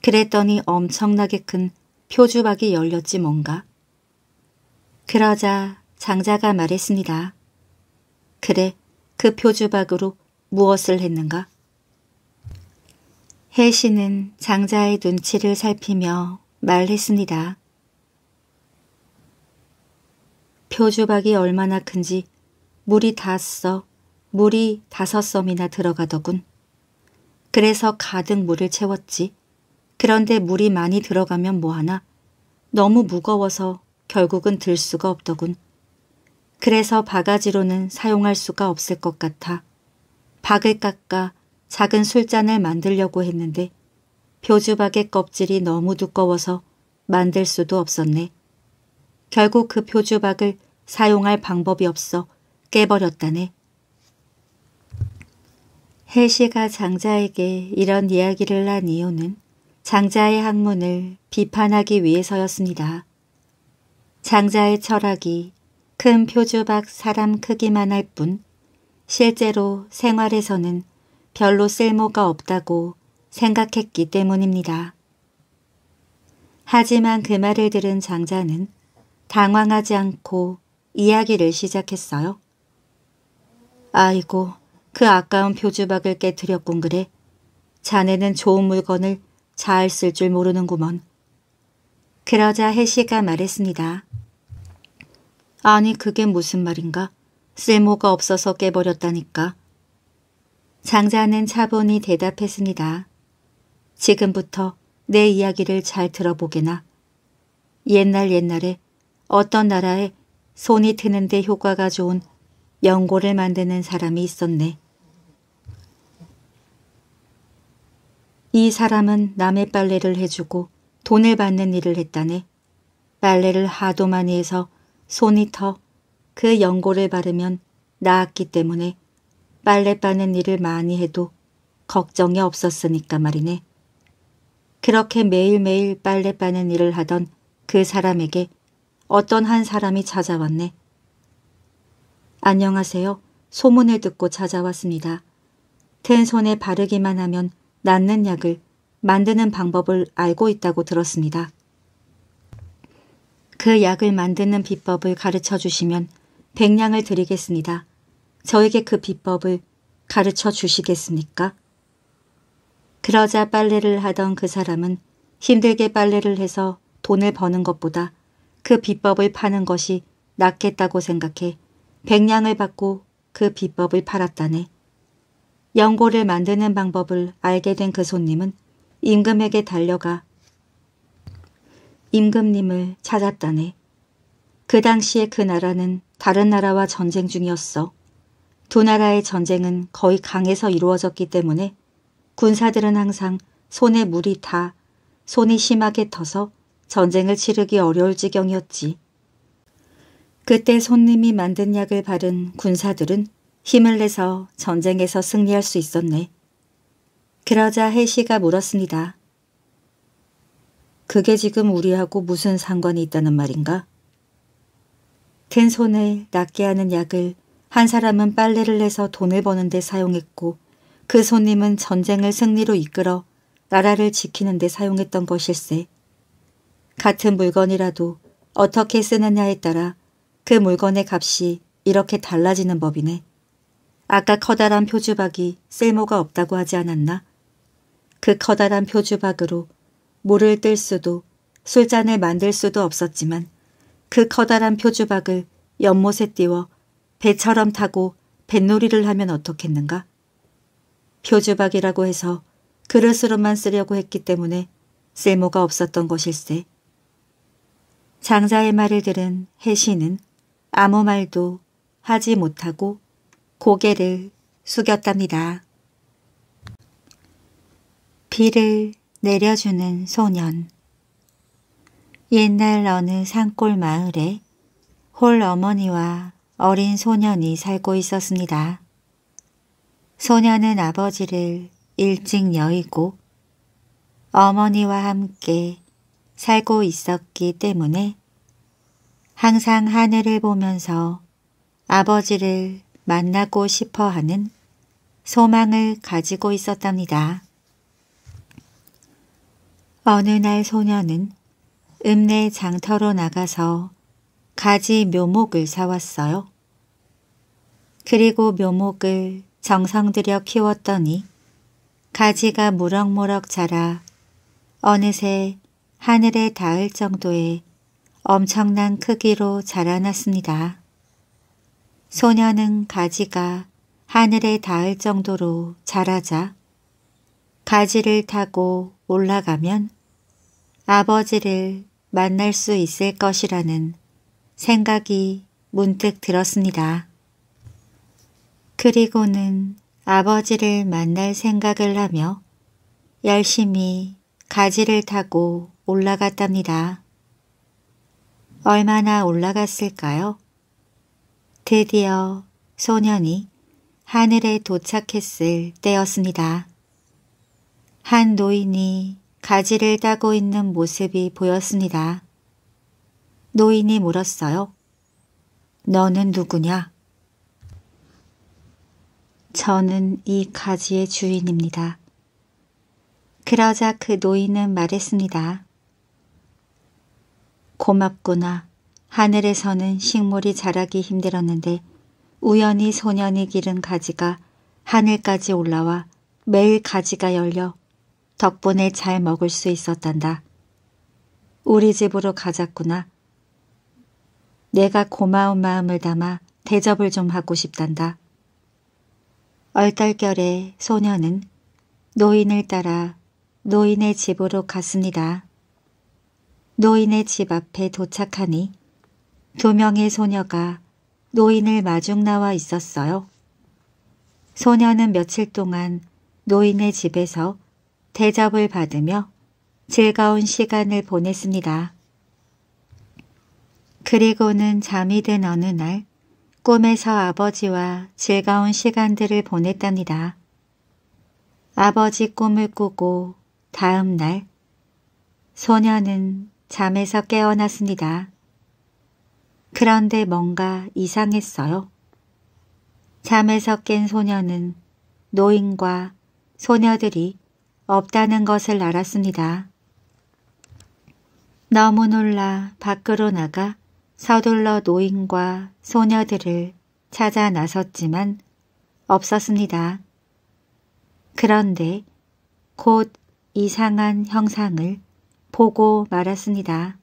그랬더니 엄청나게 큰 표주박이 열렸지 뭔가. 그러자 장자가 말했습니다. 그래 그 표주박으로 무엇을 했는가? 해시는 장자의 눈치를 살피며 말했습니다. 표주박이 얼마나 큰지 물이 닿았어 물이 다섯 섬이나 들어가더군. 그래서 가득 물을 채웠지. 그런데 물이 많이 들어가면 뭐하나? 너무 무거워서 결국은 들 수가 없더군. 그래서 바가지로는 사용할 수가 없을 것 같아 박을 깎아 작은 술잔을 만들려고 했는데 표주박의 껍질이 너무 두꺼워서 만들 수도 없었네. 결국 그 표주박을 사용할 방법이 없어 깨버렸다네. 혜시가 장자에게 이런 이야기를 한 이유는 장자의 학문을 비판하기 위해서였습니다. 장자의 철학이 큰 표주박 사람 크기만 할 뿐 실제로 생활에서는 별로 쓸모가 없다고 생각했기 때문입니다. 하지만 그 말을 들은 장자는 당황하지 않고 이야기를 시작했어요. 아이고, 그 아까운 표주박을 깨뜨렸군 그래. 자네는 좋은 물건을 잘 쓸 줄 모르는구먼. 그러자 해시가 말했습니다. 아니 그게 무슨 말인가? 쓸모가 없어서 깨버렸다니까. 장자는 차분히 대답했습니다. 지금부터 내 이야기를 잘 들어보게나. 옛날 옛날에 어떤 나라에 손이 트는데 효과가 좋은 연고를 만드는 사람이 있었네. 이 사람은 남의 빨래를 해주고 돈을 받는 일을 했다네. 빨래를 하도 많이 해서 손이 터그 연고를 바르면 나았기 때문에 빨래 빠는 일을 많이 해도 걱정이 없었으니까 말이네. 그렇게 매일매일 빨래 빠는 일을 하던 그 사람에게 어떤 한 사람이 찾아왔네. 안녕하세요. 소문을 듣고 찾아왔습니다. 튼 손에 바르기만 하면 낫는 약을 만드는 방법을 알고 있다고 들었습니다. 그 약을 만드는 비법을 가르쳐 주시면 백냥을 드리겠습니다. 저에게 그 비법을 가르쳐 주시겠습니까? 그러자 빨래를 하던 그 사람은 힘들게 빨래를 해서 돈을 버는 것보다 그 비법을 파는 것이 낫겠다고 생각해 백냥을 받고 그 비법을 팔았다네. 연고를 만드는 방법을 알게 된 그 손님은 임금에게 달려가 임금님을 찾았다네. 그 당시에 그 나라는 다른 나라와 전쟁 중이었어. 두 나라의 전쟁은 거의 강에서 이루어졌기 때문에 군사들은 항상 손에 물이 타 손이 심하게 터서 전쟁을 치르기 어려울 지경이었지. 그때 손님이 만든 약을 바른 군사들은 힘을 내서 전쟁에서 승리할 수 있었네. 그러자 해시가 물었습니다. 그게 지금 우리하고 무슨 상관이 있다는 말인가? 든 손을 낫게 하는 약을 한 사람은 빨래를 해서 돈을 버는 데 사용했고 그 손님은 전쟁을 승리로 이끌어 나라를 지키는 데 사용했던 것일세. 같은 물건이라도 어떻게 쓰느냐에 따라 그 물건의 값이 이렇게 달라지는 법이네. 아까 커다란 표주박이 쓸모가 없다고 하지 않았나? 그 커다란 표주박으로 물을 뜰 수도 술잔을 만들 수도 없었지만 그 커다란 표주박을 연못에 띄워 배처럼 타고 뱃놀이를 하면 어떻겠는가? 표주박이라고 해서 그릇으로만 쓰려고 했기 때문에 쓸모가 없었던 것일세. 장자의 말을 들은 해시는 아무 말도 하지 못하고 고개를 숙였답니다. 비를 내려주는 소년 옛날 어느 산골 마을에 홀 어머니와 어린 소년이 살고 있었습니다. 소년은 아버지를 일찍 여의고 어머니와 함께 살고 있었기 때문에 항상 하늘을 보면서 아버지를 만나고 싶어하는 소망을 가지고 있었답니다. 어느 날 소녀는 읍내 장터로 나가서 가지 묘목을 사왔어요. 그리고 묘목을 정성들여 키웠더니 가지가 무럭무럭 자라 어느새 하늘에 닿을 정도의 엄청난 크기로 자라났습니다. 소녀는 가지가 하늘에 닿을 정도로 자라자 가지를 타고 올라가면 아버지를 만날 수 있을 것이라는 생각이 문득 들었습니다. 그리고는 아버지를 만날 생각을 하며 열심히 가지를 타고 올라갔답니다. 얼마나 올라갔을까요? 드디어 소년이 하늘에 도착했을 때였습니다. 한 노인이 가지를 따고 있는 모습이 보였습니다. 노인이 물었어요. 너는 누구냐? 저는 이 가지의 주인입니다. 그러자 그 노인은 말했습니다. 고맙구나. 하늘에서는 식물이 자라기 힘들었는데 우연히 소년이 기른 가지가 하늘까지 올라와 매일 가지가 열려 덕분에 잘 먹을 수 있었단다. 우리 집으로 가자꾸나. 내가 고마운 마음을 담아 대접을 좀 하고 싶단다. 얼떨결에 소녀는 노인을 따라 노인의 집으로 갔습니다. 노인의 집 앞에 도착하니 두 명의 소녀가 노인을 마중 나와 있었어요. 소녀는 며칠 동안 노인의 집에서 대접을 받으며 즐거운 시간을 보냈습니다. 그리고는 잠이 든 어느 날 꿈에서 아버지와 즐거운 시간들을 보냈답니다. 아버지 꿈을 꾸고 다음 날 소녀는 잠에서 깨어났습니다. 그런데 뭔가 이상했어요. 잠에서 깬 소녀는 노인과 소녀들이 없다는 것을 알았습니다. 너무 놀라 밖으로 나가 서둘러 노인과 소녀들을 찾아 나섰지만 없었습니다. 그런데 곧 이상한 형상을 보고 말았습니다.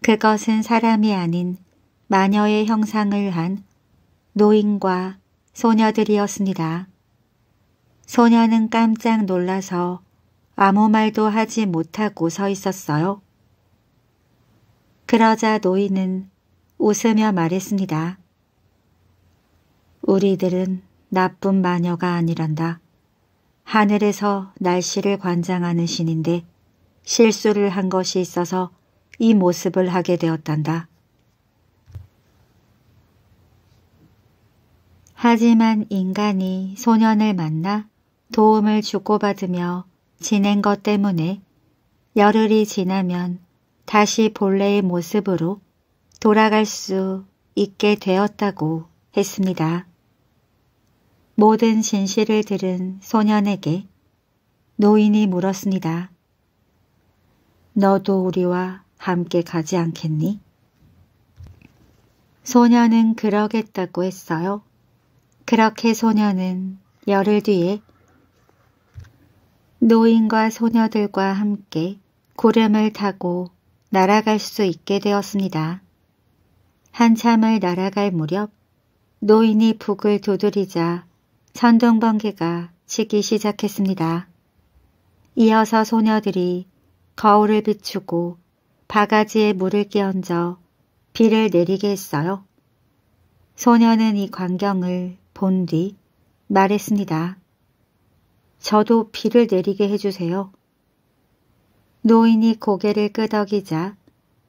그것은 사람이 아닌 마녀의 형상을 한 노인과 소녀들이었습니다. 소녀는 깜짝 놀라서 아무 말도 하지 못하고 서 있었어요. 그러자 노인은 웃으며 말했습니다. 우리들은 나쁜 마녀가 아니란다. 하늘에서 날씨를 관장하는 신인데 실수를 한 것이 있어서 이 모습을 하게 되었단다. 하지만 인간이 소년을 만나 도움을 주고받으며 지낸 것 때문에 열흘이 지나면 다시 본래의 모습으로 돌아갈 수 있게 되었다고 했습니다. 모든 진실을 들은 소년에게 노인이 물었습니다. 너도 우리와 함께 가지 않겠니? 소년은 그러겠다고 했어요. 그렇게 소년은 열흘 뒤에 노인과 소녀들과 함께 구름을 타고 날아갈 수 있게 되었습니다. 한참을 날아갈 무렵 노인이 북을 두드리자 천둥번개가 치기 시작했습니다. 이어서 소녀들이 거울을 비추고 바가지에 물을 끼얹어 비를 내리게 했어요. 소녀는 이 광경을 본 뒤 말했습니다. 저도 비를 내리게 해주세요. 노인이 고개를 끄덕이자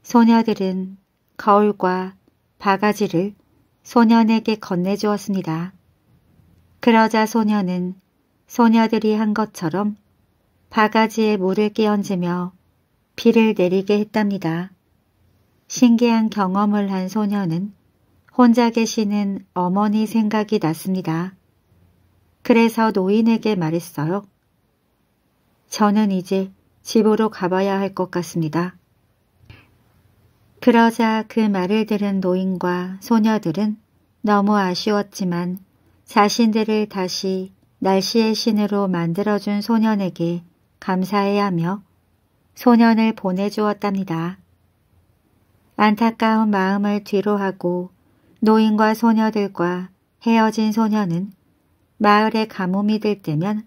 소녀들은 거울과 바가지를 소년에게 건네주었습니다. 그러자 소년은 소녀들이 한 것처럼 바가지에 물을 끼얹으며 비를 내리게 했답니다. 신기한 경험을 한 소녀는 혼자 계시는 어머니 생각이 났습니다. 그래서 노인에게 말했어요. 저는 이제 집으로 가봐야 할 것 같습니다. 그러자 그 말을 들은 노인과 소녀들은 너무 아쉬웠지만 자신들을 다시 날씨의 신으로 만들어준 소년에게 감사해야 하며 소년을 보내주었답니다. 안타까운 마음을 뒤로 하고 노인과 소녀들과 헤어진 소녀는 마을에 가뭄이 들 때면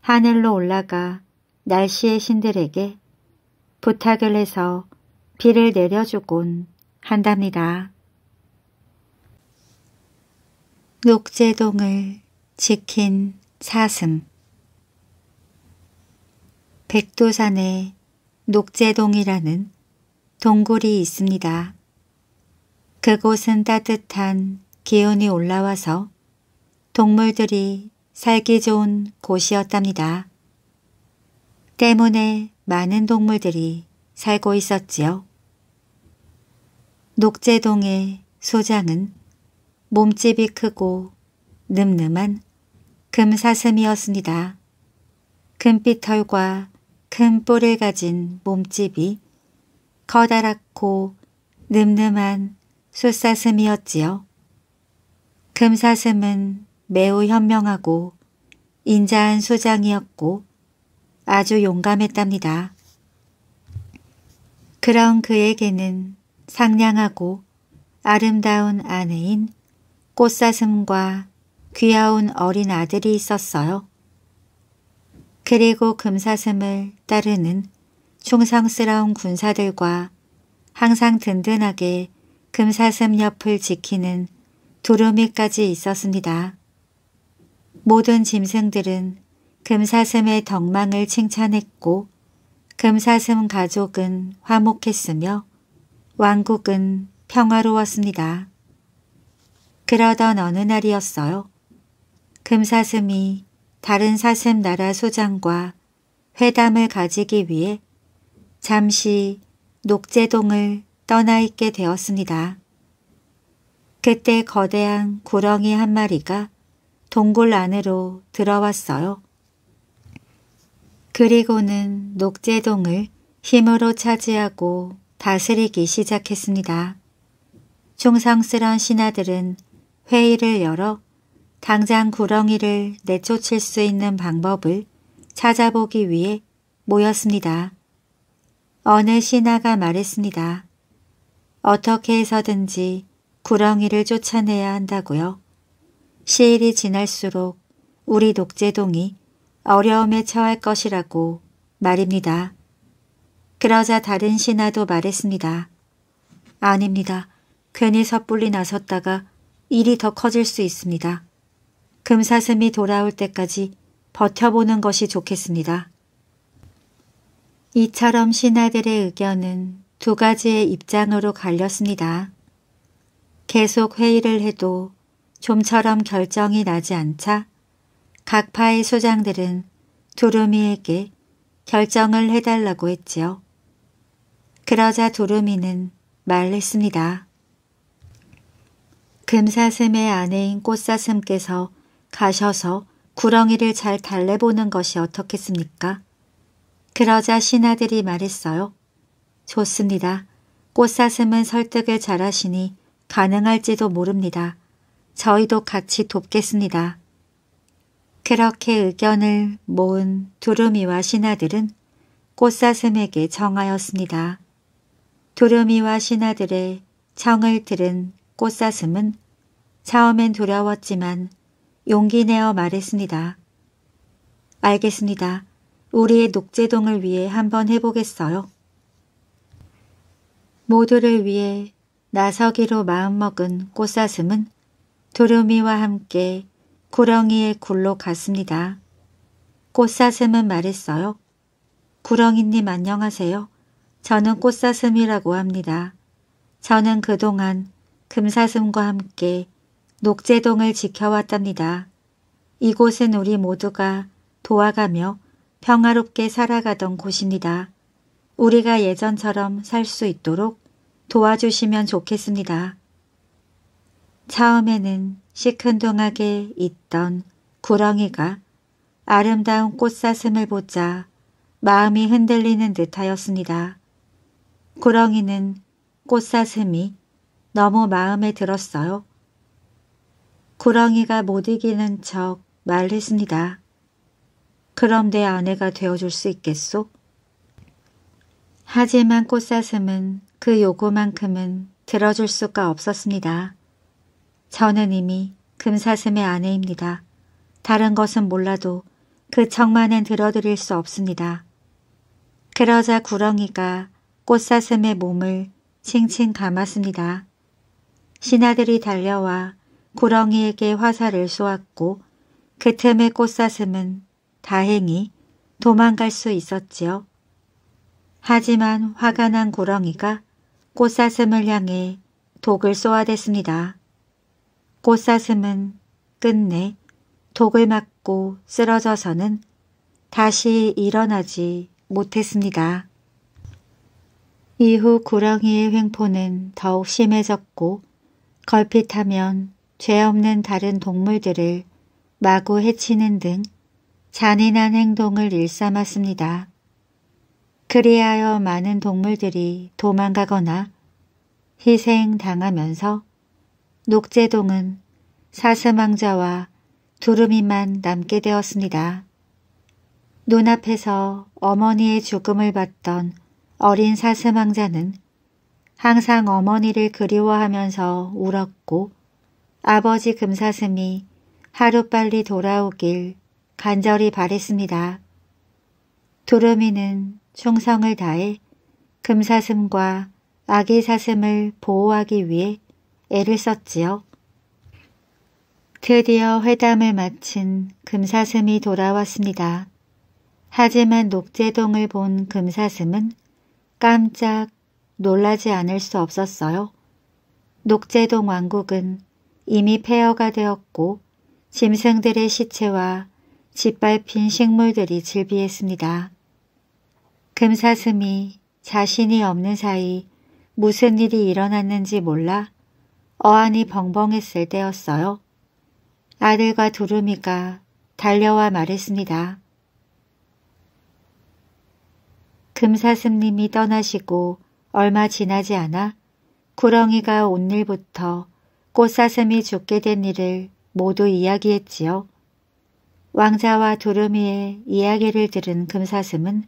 하늘로 올라가 날씨의 신들에게 부탁을 해서 비를 내려주곤 한답니다. 녹제동을 지킨 사슴 백두산에 녹제동이라는 동굴이 있습니다. 그곳은 따뜻한 기온이 올라와서 동물들이 살기 좋은 곳이었답니다. 때문에 많은 동물들이 살고 있었지요. 녹제동의 소장은 몸집이 크고 늠름한 금사슴이었습니다. 금빛 털과 큰 뿔을 가진 몸집이 커다랗고 늠름한 숫사슴이었지요. 금사슴은 매우 현명하고 인자한 소장이었고 아주 용감했답니다. 그런 그에게는 상냥하고 아름다운 아내인 꽃사슴과 귀여운 어린 아들이 있었어요. 그리고 금사슴을 따르는 충성스러운 군사들과 항상 든든하게 금사슴 옆을 지키는 두루미까지 있었습니다. 모든 짐승들은 금사슴의 덕망을 칭찬했고 금사슴 가족은 화목했으며 왕국은 평화로웠습니다. 그러던 어느 날이었어요. 금사슴이 다른 사슴 나라 소장과 회담을 가지기 위해 잠시 녹제동을 떠나 있게 되었습니다. 그때 거대한 구렁이 한 마리가 동굴 안으로 들어왔어요. 그리고는 녹제동을 힘으로 차지하고 다스리기 시작했습니다. 충성스런 신하들은 회의를 열어 당장 구렁이를 내쫓을 수 있는 방법을 찾아보기 위해 모였습니다. 어느 신하가 말했습니다. 어떻게 해서든지 구렁이를 쫓아내야 한다고요. 시일이 지날수록 우리 녹제동이 어려움에 처할 것이라고 말입니다. 그러자 다른 신하도 말했습니다. 아닙니다. 괜히 섣불리 나섰다가 일이 더 커질 수 있습니다. 금사슴이 돌아올 때까지 버텨보는 것이 좋겠습니다. 이처럼 신하들의 의견은 두 가지의 입장으로 갈렸습니다. 계속 회의를 해도 좀처럼 결정이 나지 않자 각 파의 소장들은 도루미에게 결정을 해달라고 했지요. 그러자 도루미는 말했습니다. 금사슴의 아내인 꽃사슴께서 가셔서 구렁이를 잘 달래보는 것이 어떻겠습니까? 그러자 신하들이 말했어요. 좋습니다. 꽃사슴은 설득을 잘하시니 가능할지도 모릅니다. 저희도 같이 돕겠습니다. 그렇게 의견을 모은 두루미와 신하들은 꽃사슴에게 정하였습니다. 두루미와 신하들의 정을 들은 꽃사슴은 처음엔 두려웠지만 용기 내어 말했습니다. 알겠습니다. 우리의 녹제동을 위해 한번 해보겠어요. 모두를 위해 나서기로 마음먹은 꽃사슴은 도루미와 함께 구렁이의 굴로 갔습니다. 꽃사슴은 말했어요. 구렁이님 안녕하세요. 저는 꽃사슴이라고 합니다. 저는 그동안 금사슴과 함께 녹제동을 지켜왔답니다. 이곳은 우리 모두가 도와가며 평화롭게 살아가던 곳입니다. 우리가 예전처럼 살 수 있도록 도와주시면 좋겠습니다. 처음에는 시큰둥하게 있던 구렁이가 아름다운 꽃사슴을 보자 마음이 흔들리는 듯하였습니다. 구렁이는 꽃사슴이 너무 마음에 들었어요. 구렁이가 못 이기는 척 말했습니다. 그럼 내 아내가 되어줄 수 있겠소? 하지만 꽃사슴은 그 요구만큼은 들어줄 수가 없었습니다. 저는 이미 금사슴의 아내입니다. 다른 것은 몰라도 그 청만은 들어드릴 수 없습니다. 그러자 구렁이가 꽃사슴의 몸을 칭칭 감았습니다. 신하들이 달려와 구렁이에게 화살을 쏘았고 그틈의 꽃사슴은 다행히 도망갈 수 있었지요. 하지만 화가 난 구렁이가 꽃사슴을 향해 독을 쏘아댔습니다. 꽃사슴은 끝내 독을 맞고 쓰러져서는 다시 일어나지 못했습니다. 이후 구렁이의 횡포는 더욱 심해졌고 걸핏하면 죄 없는 다른 동물들을 마구 해치는 등 잔인한 행동을 일삼았습니다. 그리하여 많은 동물들이 도망가거나 희생당하면서 녹제동은 사슴왕자와 두루미만 남게 되었습니다. 눈앞에서 어머니의 죽음을 봤던 어린 사슴왕자는 항상 어머니를 그리워하면서 울었고 아버지 금사슴이 하루빨리 돌아오길 간절히 바랬습니다. 두루미는 충성을 다해 금사슴과 아기 사슴을 보호하기 위해 애를 썼지요. 드디어 회담을 마친 금사슴이 돌아왔습니다. 하지만 녹제동을 본 금사슴은 깜짝 놀라지 않을 수 없었어요. 녹제동 왕국은 이미 폐허가 되었고 짐승들의 시체와 짓밟힌 식물들이 즐비했습니다. 금사슴이 자신이 없는 사이 무슨 일이 일어났는지 몰라 어안이 벙벙했을 때였어요. 아들과 두루미가 달려와 말했습니다. 금사슴님이 떠나시고 얼마 지나지 않아 구렁이가 온 일부터 꽃사슴이 죽게 된 일을 모두 이야기했지요. 왕자와 두루미의 이야기를 들은 금사슴은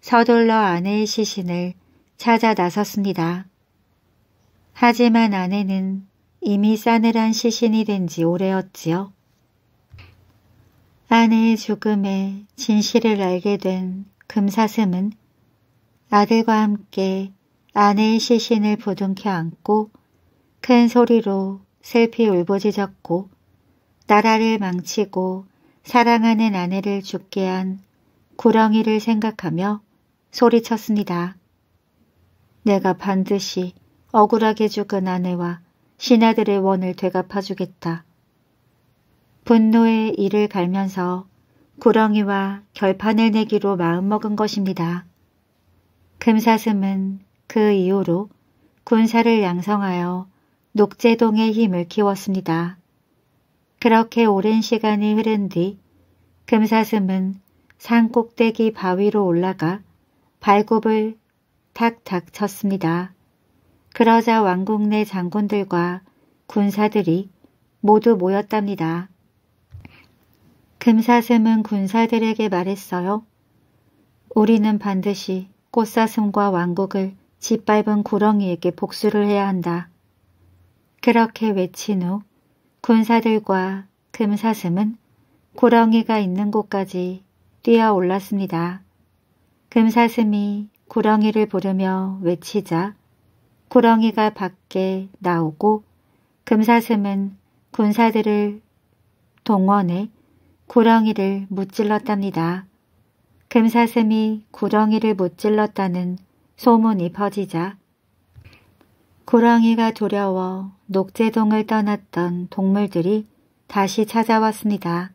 서둘러 아내의 시신을 찾아 나섰습니다. 하지만 아내는 이미 싸늘한 시신이 된 지 오래였지요. 아내의 죽음에 진실을 알게 된 금사슴은 아들과 함께 아내의 시신을 부둥켜 안고 큰 소리로 슬피 울부짖었고 나라를 망치고 사랑하는 아내를 죽게 한 구렁이를 생각하며 소리쳤습니다. 내가 반드시 억울하게 죽은 아내와 신하들의 원을 되갚아주겠다. 분노의 이를 갈면서 구렁이와 결판을 내기로 마음먹은 것입니다. 금사슴은 그 이후로 군사를 양성하여 녹제동의 힘을 키웠습니다. 그렇게 오랜 시간이 흐른 뒤 금사슴은 산 꼭대기 바위로 올라가 발굽을 탁탁 쳤습니다. 그러자 왕궁 내 장군들과 군사들이 모두 모였답니다. 금사슴은 군사들에게 말했어요. 우리는 반드시 꽃사슴과 왕국을 짓밟은 구렁이에게 복수를 해야 한다. 그렇게 외친 후 군사들과 금사슴은 구렁이가 있는 곳까지 뛰어올랐습니다. 금사슴이 구렁이를 부르며 외치자 구렁이가 밖에 나오고 금사슴은 군사들을 동원해 구렁이를 무찔렀답니다. 금사슴이 구렁이를 무찔렀다는 소문이 퍼지자 구렁이가 두려워 녹제동을 떠났던 동물들이 다시 찾아왔습니다.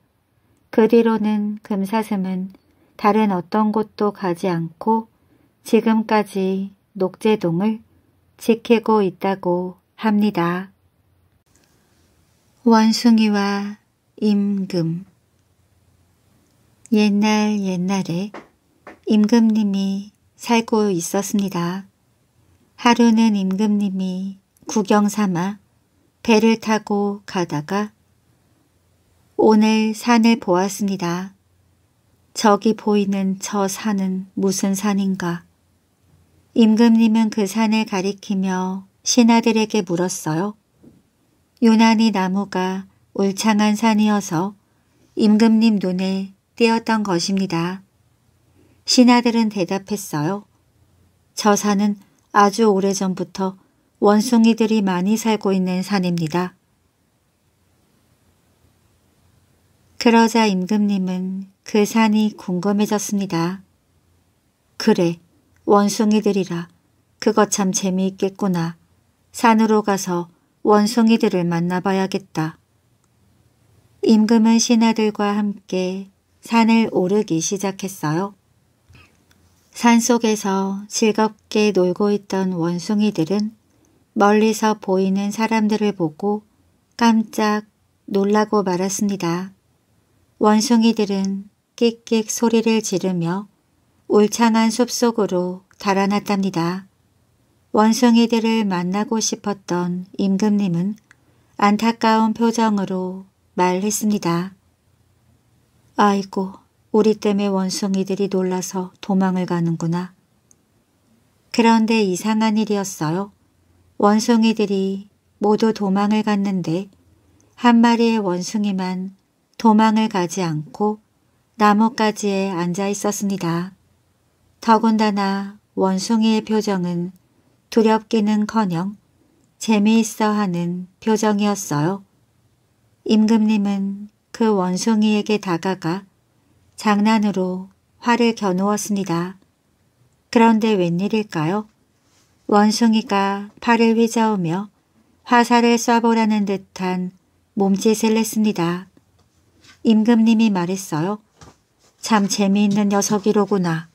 그 뒤로는 금사슴은 다른 어떤 곳도 가지 않고 지금까지 녹제동을 지키고 있다고 합니다. 원숭이와 임금 옛날 옛날에 임금님이 살고 있었습니다. 하루는 임금님이 구경 삼아 배를 타고 가다가 오늘 산을 보았습니다. 저기 보이는 저 산은 무슨 산인가? 임금님은 그 산을 가리키며 신하들에게 물었어요. 유난히 나무가 울창한 산이어서 임금님 눈에 띄었던 것입니다. 신하들은 대답했어요. 저 산은 아주 오래전부터 원숭이들이 많이 살고 있는 산입니다. 그러자 임금님은 그 산이 궁금해졌습니다. 그래, 원숭이들이라. 그거 참 재미있겠구나. 산으로 가서 원숭이들을 만나봐야겠다. 임금은 신하들과 함께 산을 오르기 시작했어요. 산속에서 즐겁게 놀고 있던 원숭이들은 멀리서 보이는 사람들을 보고 깜짝 놀라고 말았습니다. 원숭이들은 끽끽 소리를 지르며 울창한 숲속으로 달아났답니다. 원숭이들을 만나고 싶었던 임금님은 안타까운 표정으로 말했습니다. 아이고, 우리 때문에 원숭이들이 놀라서 도망을 가는구나. 그런데 이상한 일이었어요. 원숭이들이 모두 도망을 갔는데 한 마리의 원숭이만 도망을 가지 않고 나뭇가지에 앉아 있었습니다. 더군다나 원숭이의 표정은 두렵기는커녕 재미있어하는 표정이었어요. 임금님은 그 원숭이에게 다가가 장난으로 화를 겨누었습니다. 그런데 웬일일까요? 원숭이가 팔을 휘저으며 화살을 쏴보라는 듯한 몸짓을 했습니다. 임금님이 말했어요. 참 재미있는 녀석이로구나.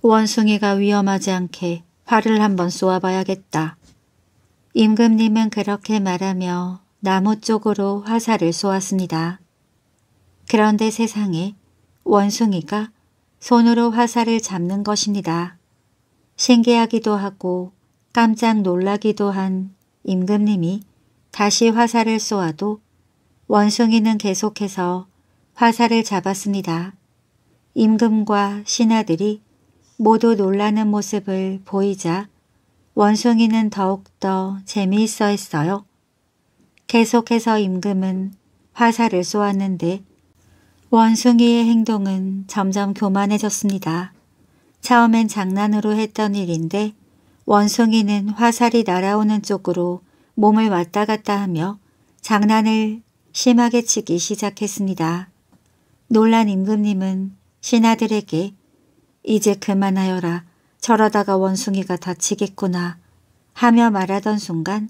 원숭이가 위험하지 않게 활을 한번 쏘아봐야겠다. 임금님은 그렇게 말하며 나무 쪽으로 화살을 쏘았습니다. 그런데 세상에 원숭이가 손으로 화살을 잡는 것입니다. 신기하기도 하고 깜짝 놀라기도 한 임금님이 다시 화살을 쏘아도 원숭이는 계속해서 화살을 잡았습니다. 임금과 신하들이 모두 놀라는 모습을 보이자 원숭이는 더욱더 재미있어 했어요. 계속해서 임금은 화살을 쏘았는데 원숭이의 행동은 점점 교만해졌습니다. 처음엔 장난으로 했던 일인데 원숭이는 화살이 날아오는 쪽으로 몸을 왔다 갔다 하며 장난을 심하게 치기 시작했습니다. 놀란 임금님은 신하들에게 이제 그만하여라. 저러다가 원숭이가 다치겠구나 하며 말하던 순간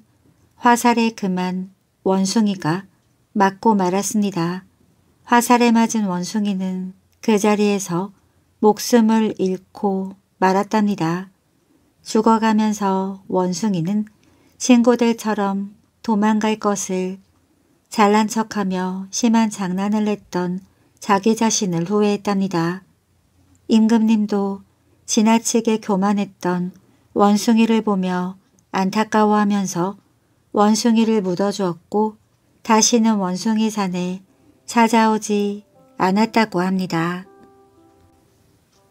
화살에 그만 원숭이가 맞고 말았습니다. 화살에 맞은 원숭이는 그 자리에서 목숨을 잃고 말았답니다. 죽어가면서 원숭이는 친구들처럼 도망갈 것을 잘난 척하며 심한 장난을 했던 자기 자신을 후회했답니다. 임금님도 지나치게 교만했던 원숭이를 보며 안타까워하면서 원숭이를 묻어주었고 다시는 원숭이 산에 찾아오지 않았다고 합니다.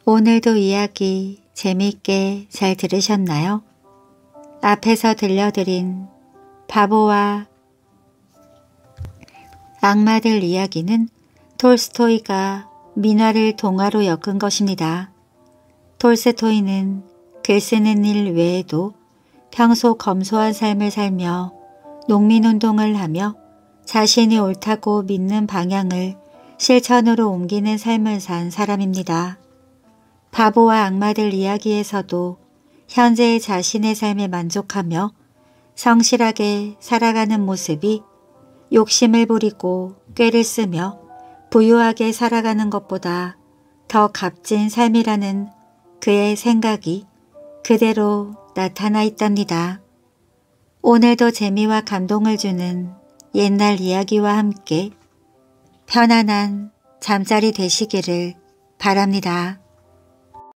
오늘도 이야기 재미있게 잘 들으셨나요? 앞에서 들려드린 바보와 악마들 이야기는 톨스토이가 민화를 동화로 엮은 것입니다. 톨스토이는 글 쓰는 일 외에도 평소 검소한 삶을 살며 농민운동을 하며 자신이 옳다고 믿는 방향을 실천으로 옮기는 삶을 산 사람입니다. 바보와 악마들 이야기에서도 현재의 자신의 삶에 만족하며 성실하게 살아가는 모습이 욕심을 부리고 꾀를 쓰며 부유하게 살아가는 것보다 더 값진 삶이라는 그의 생각이 그대로 나타나 있답니다. 오늘도 재미와 감동을 주는 옛날 이야기와 함께 편안한 잠자리 되시기를 바랍니다.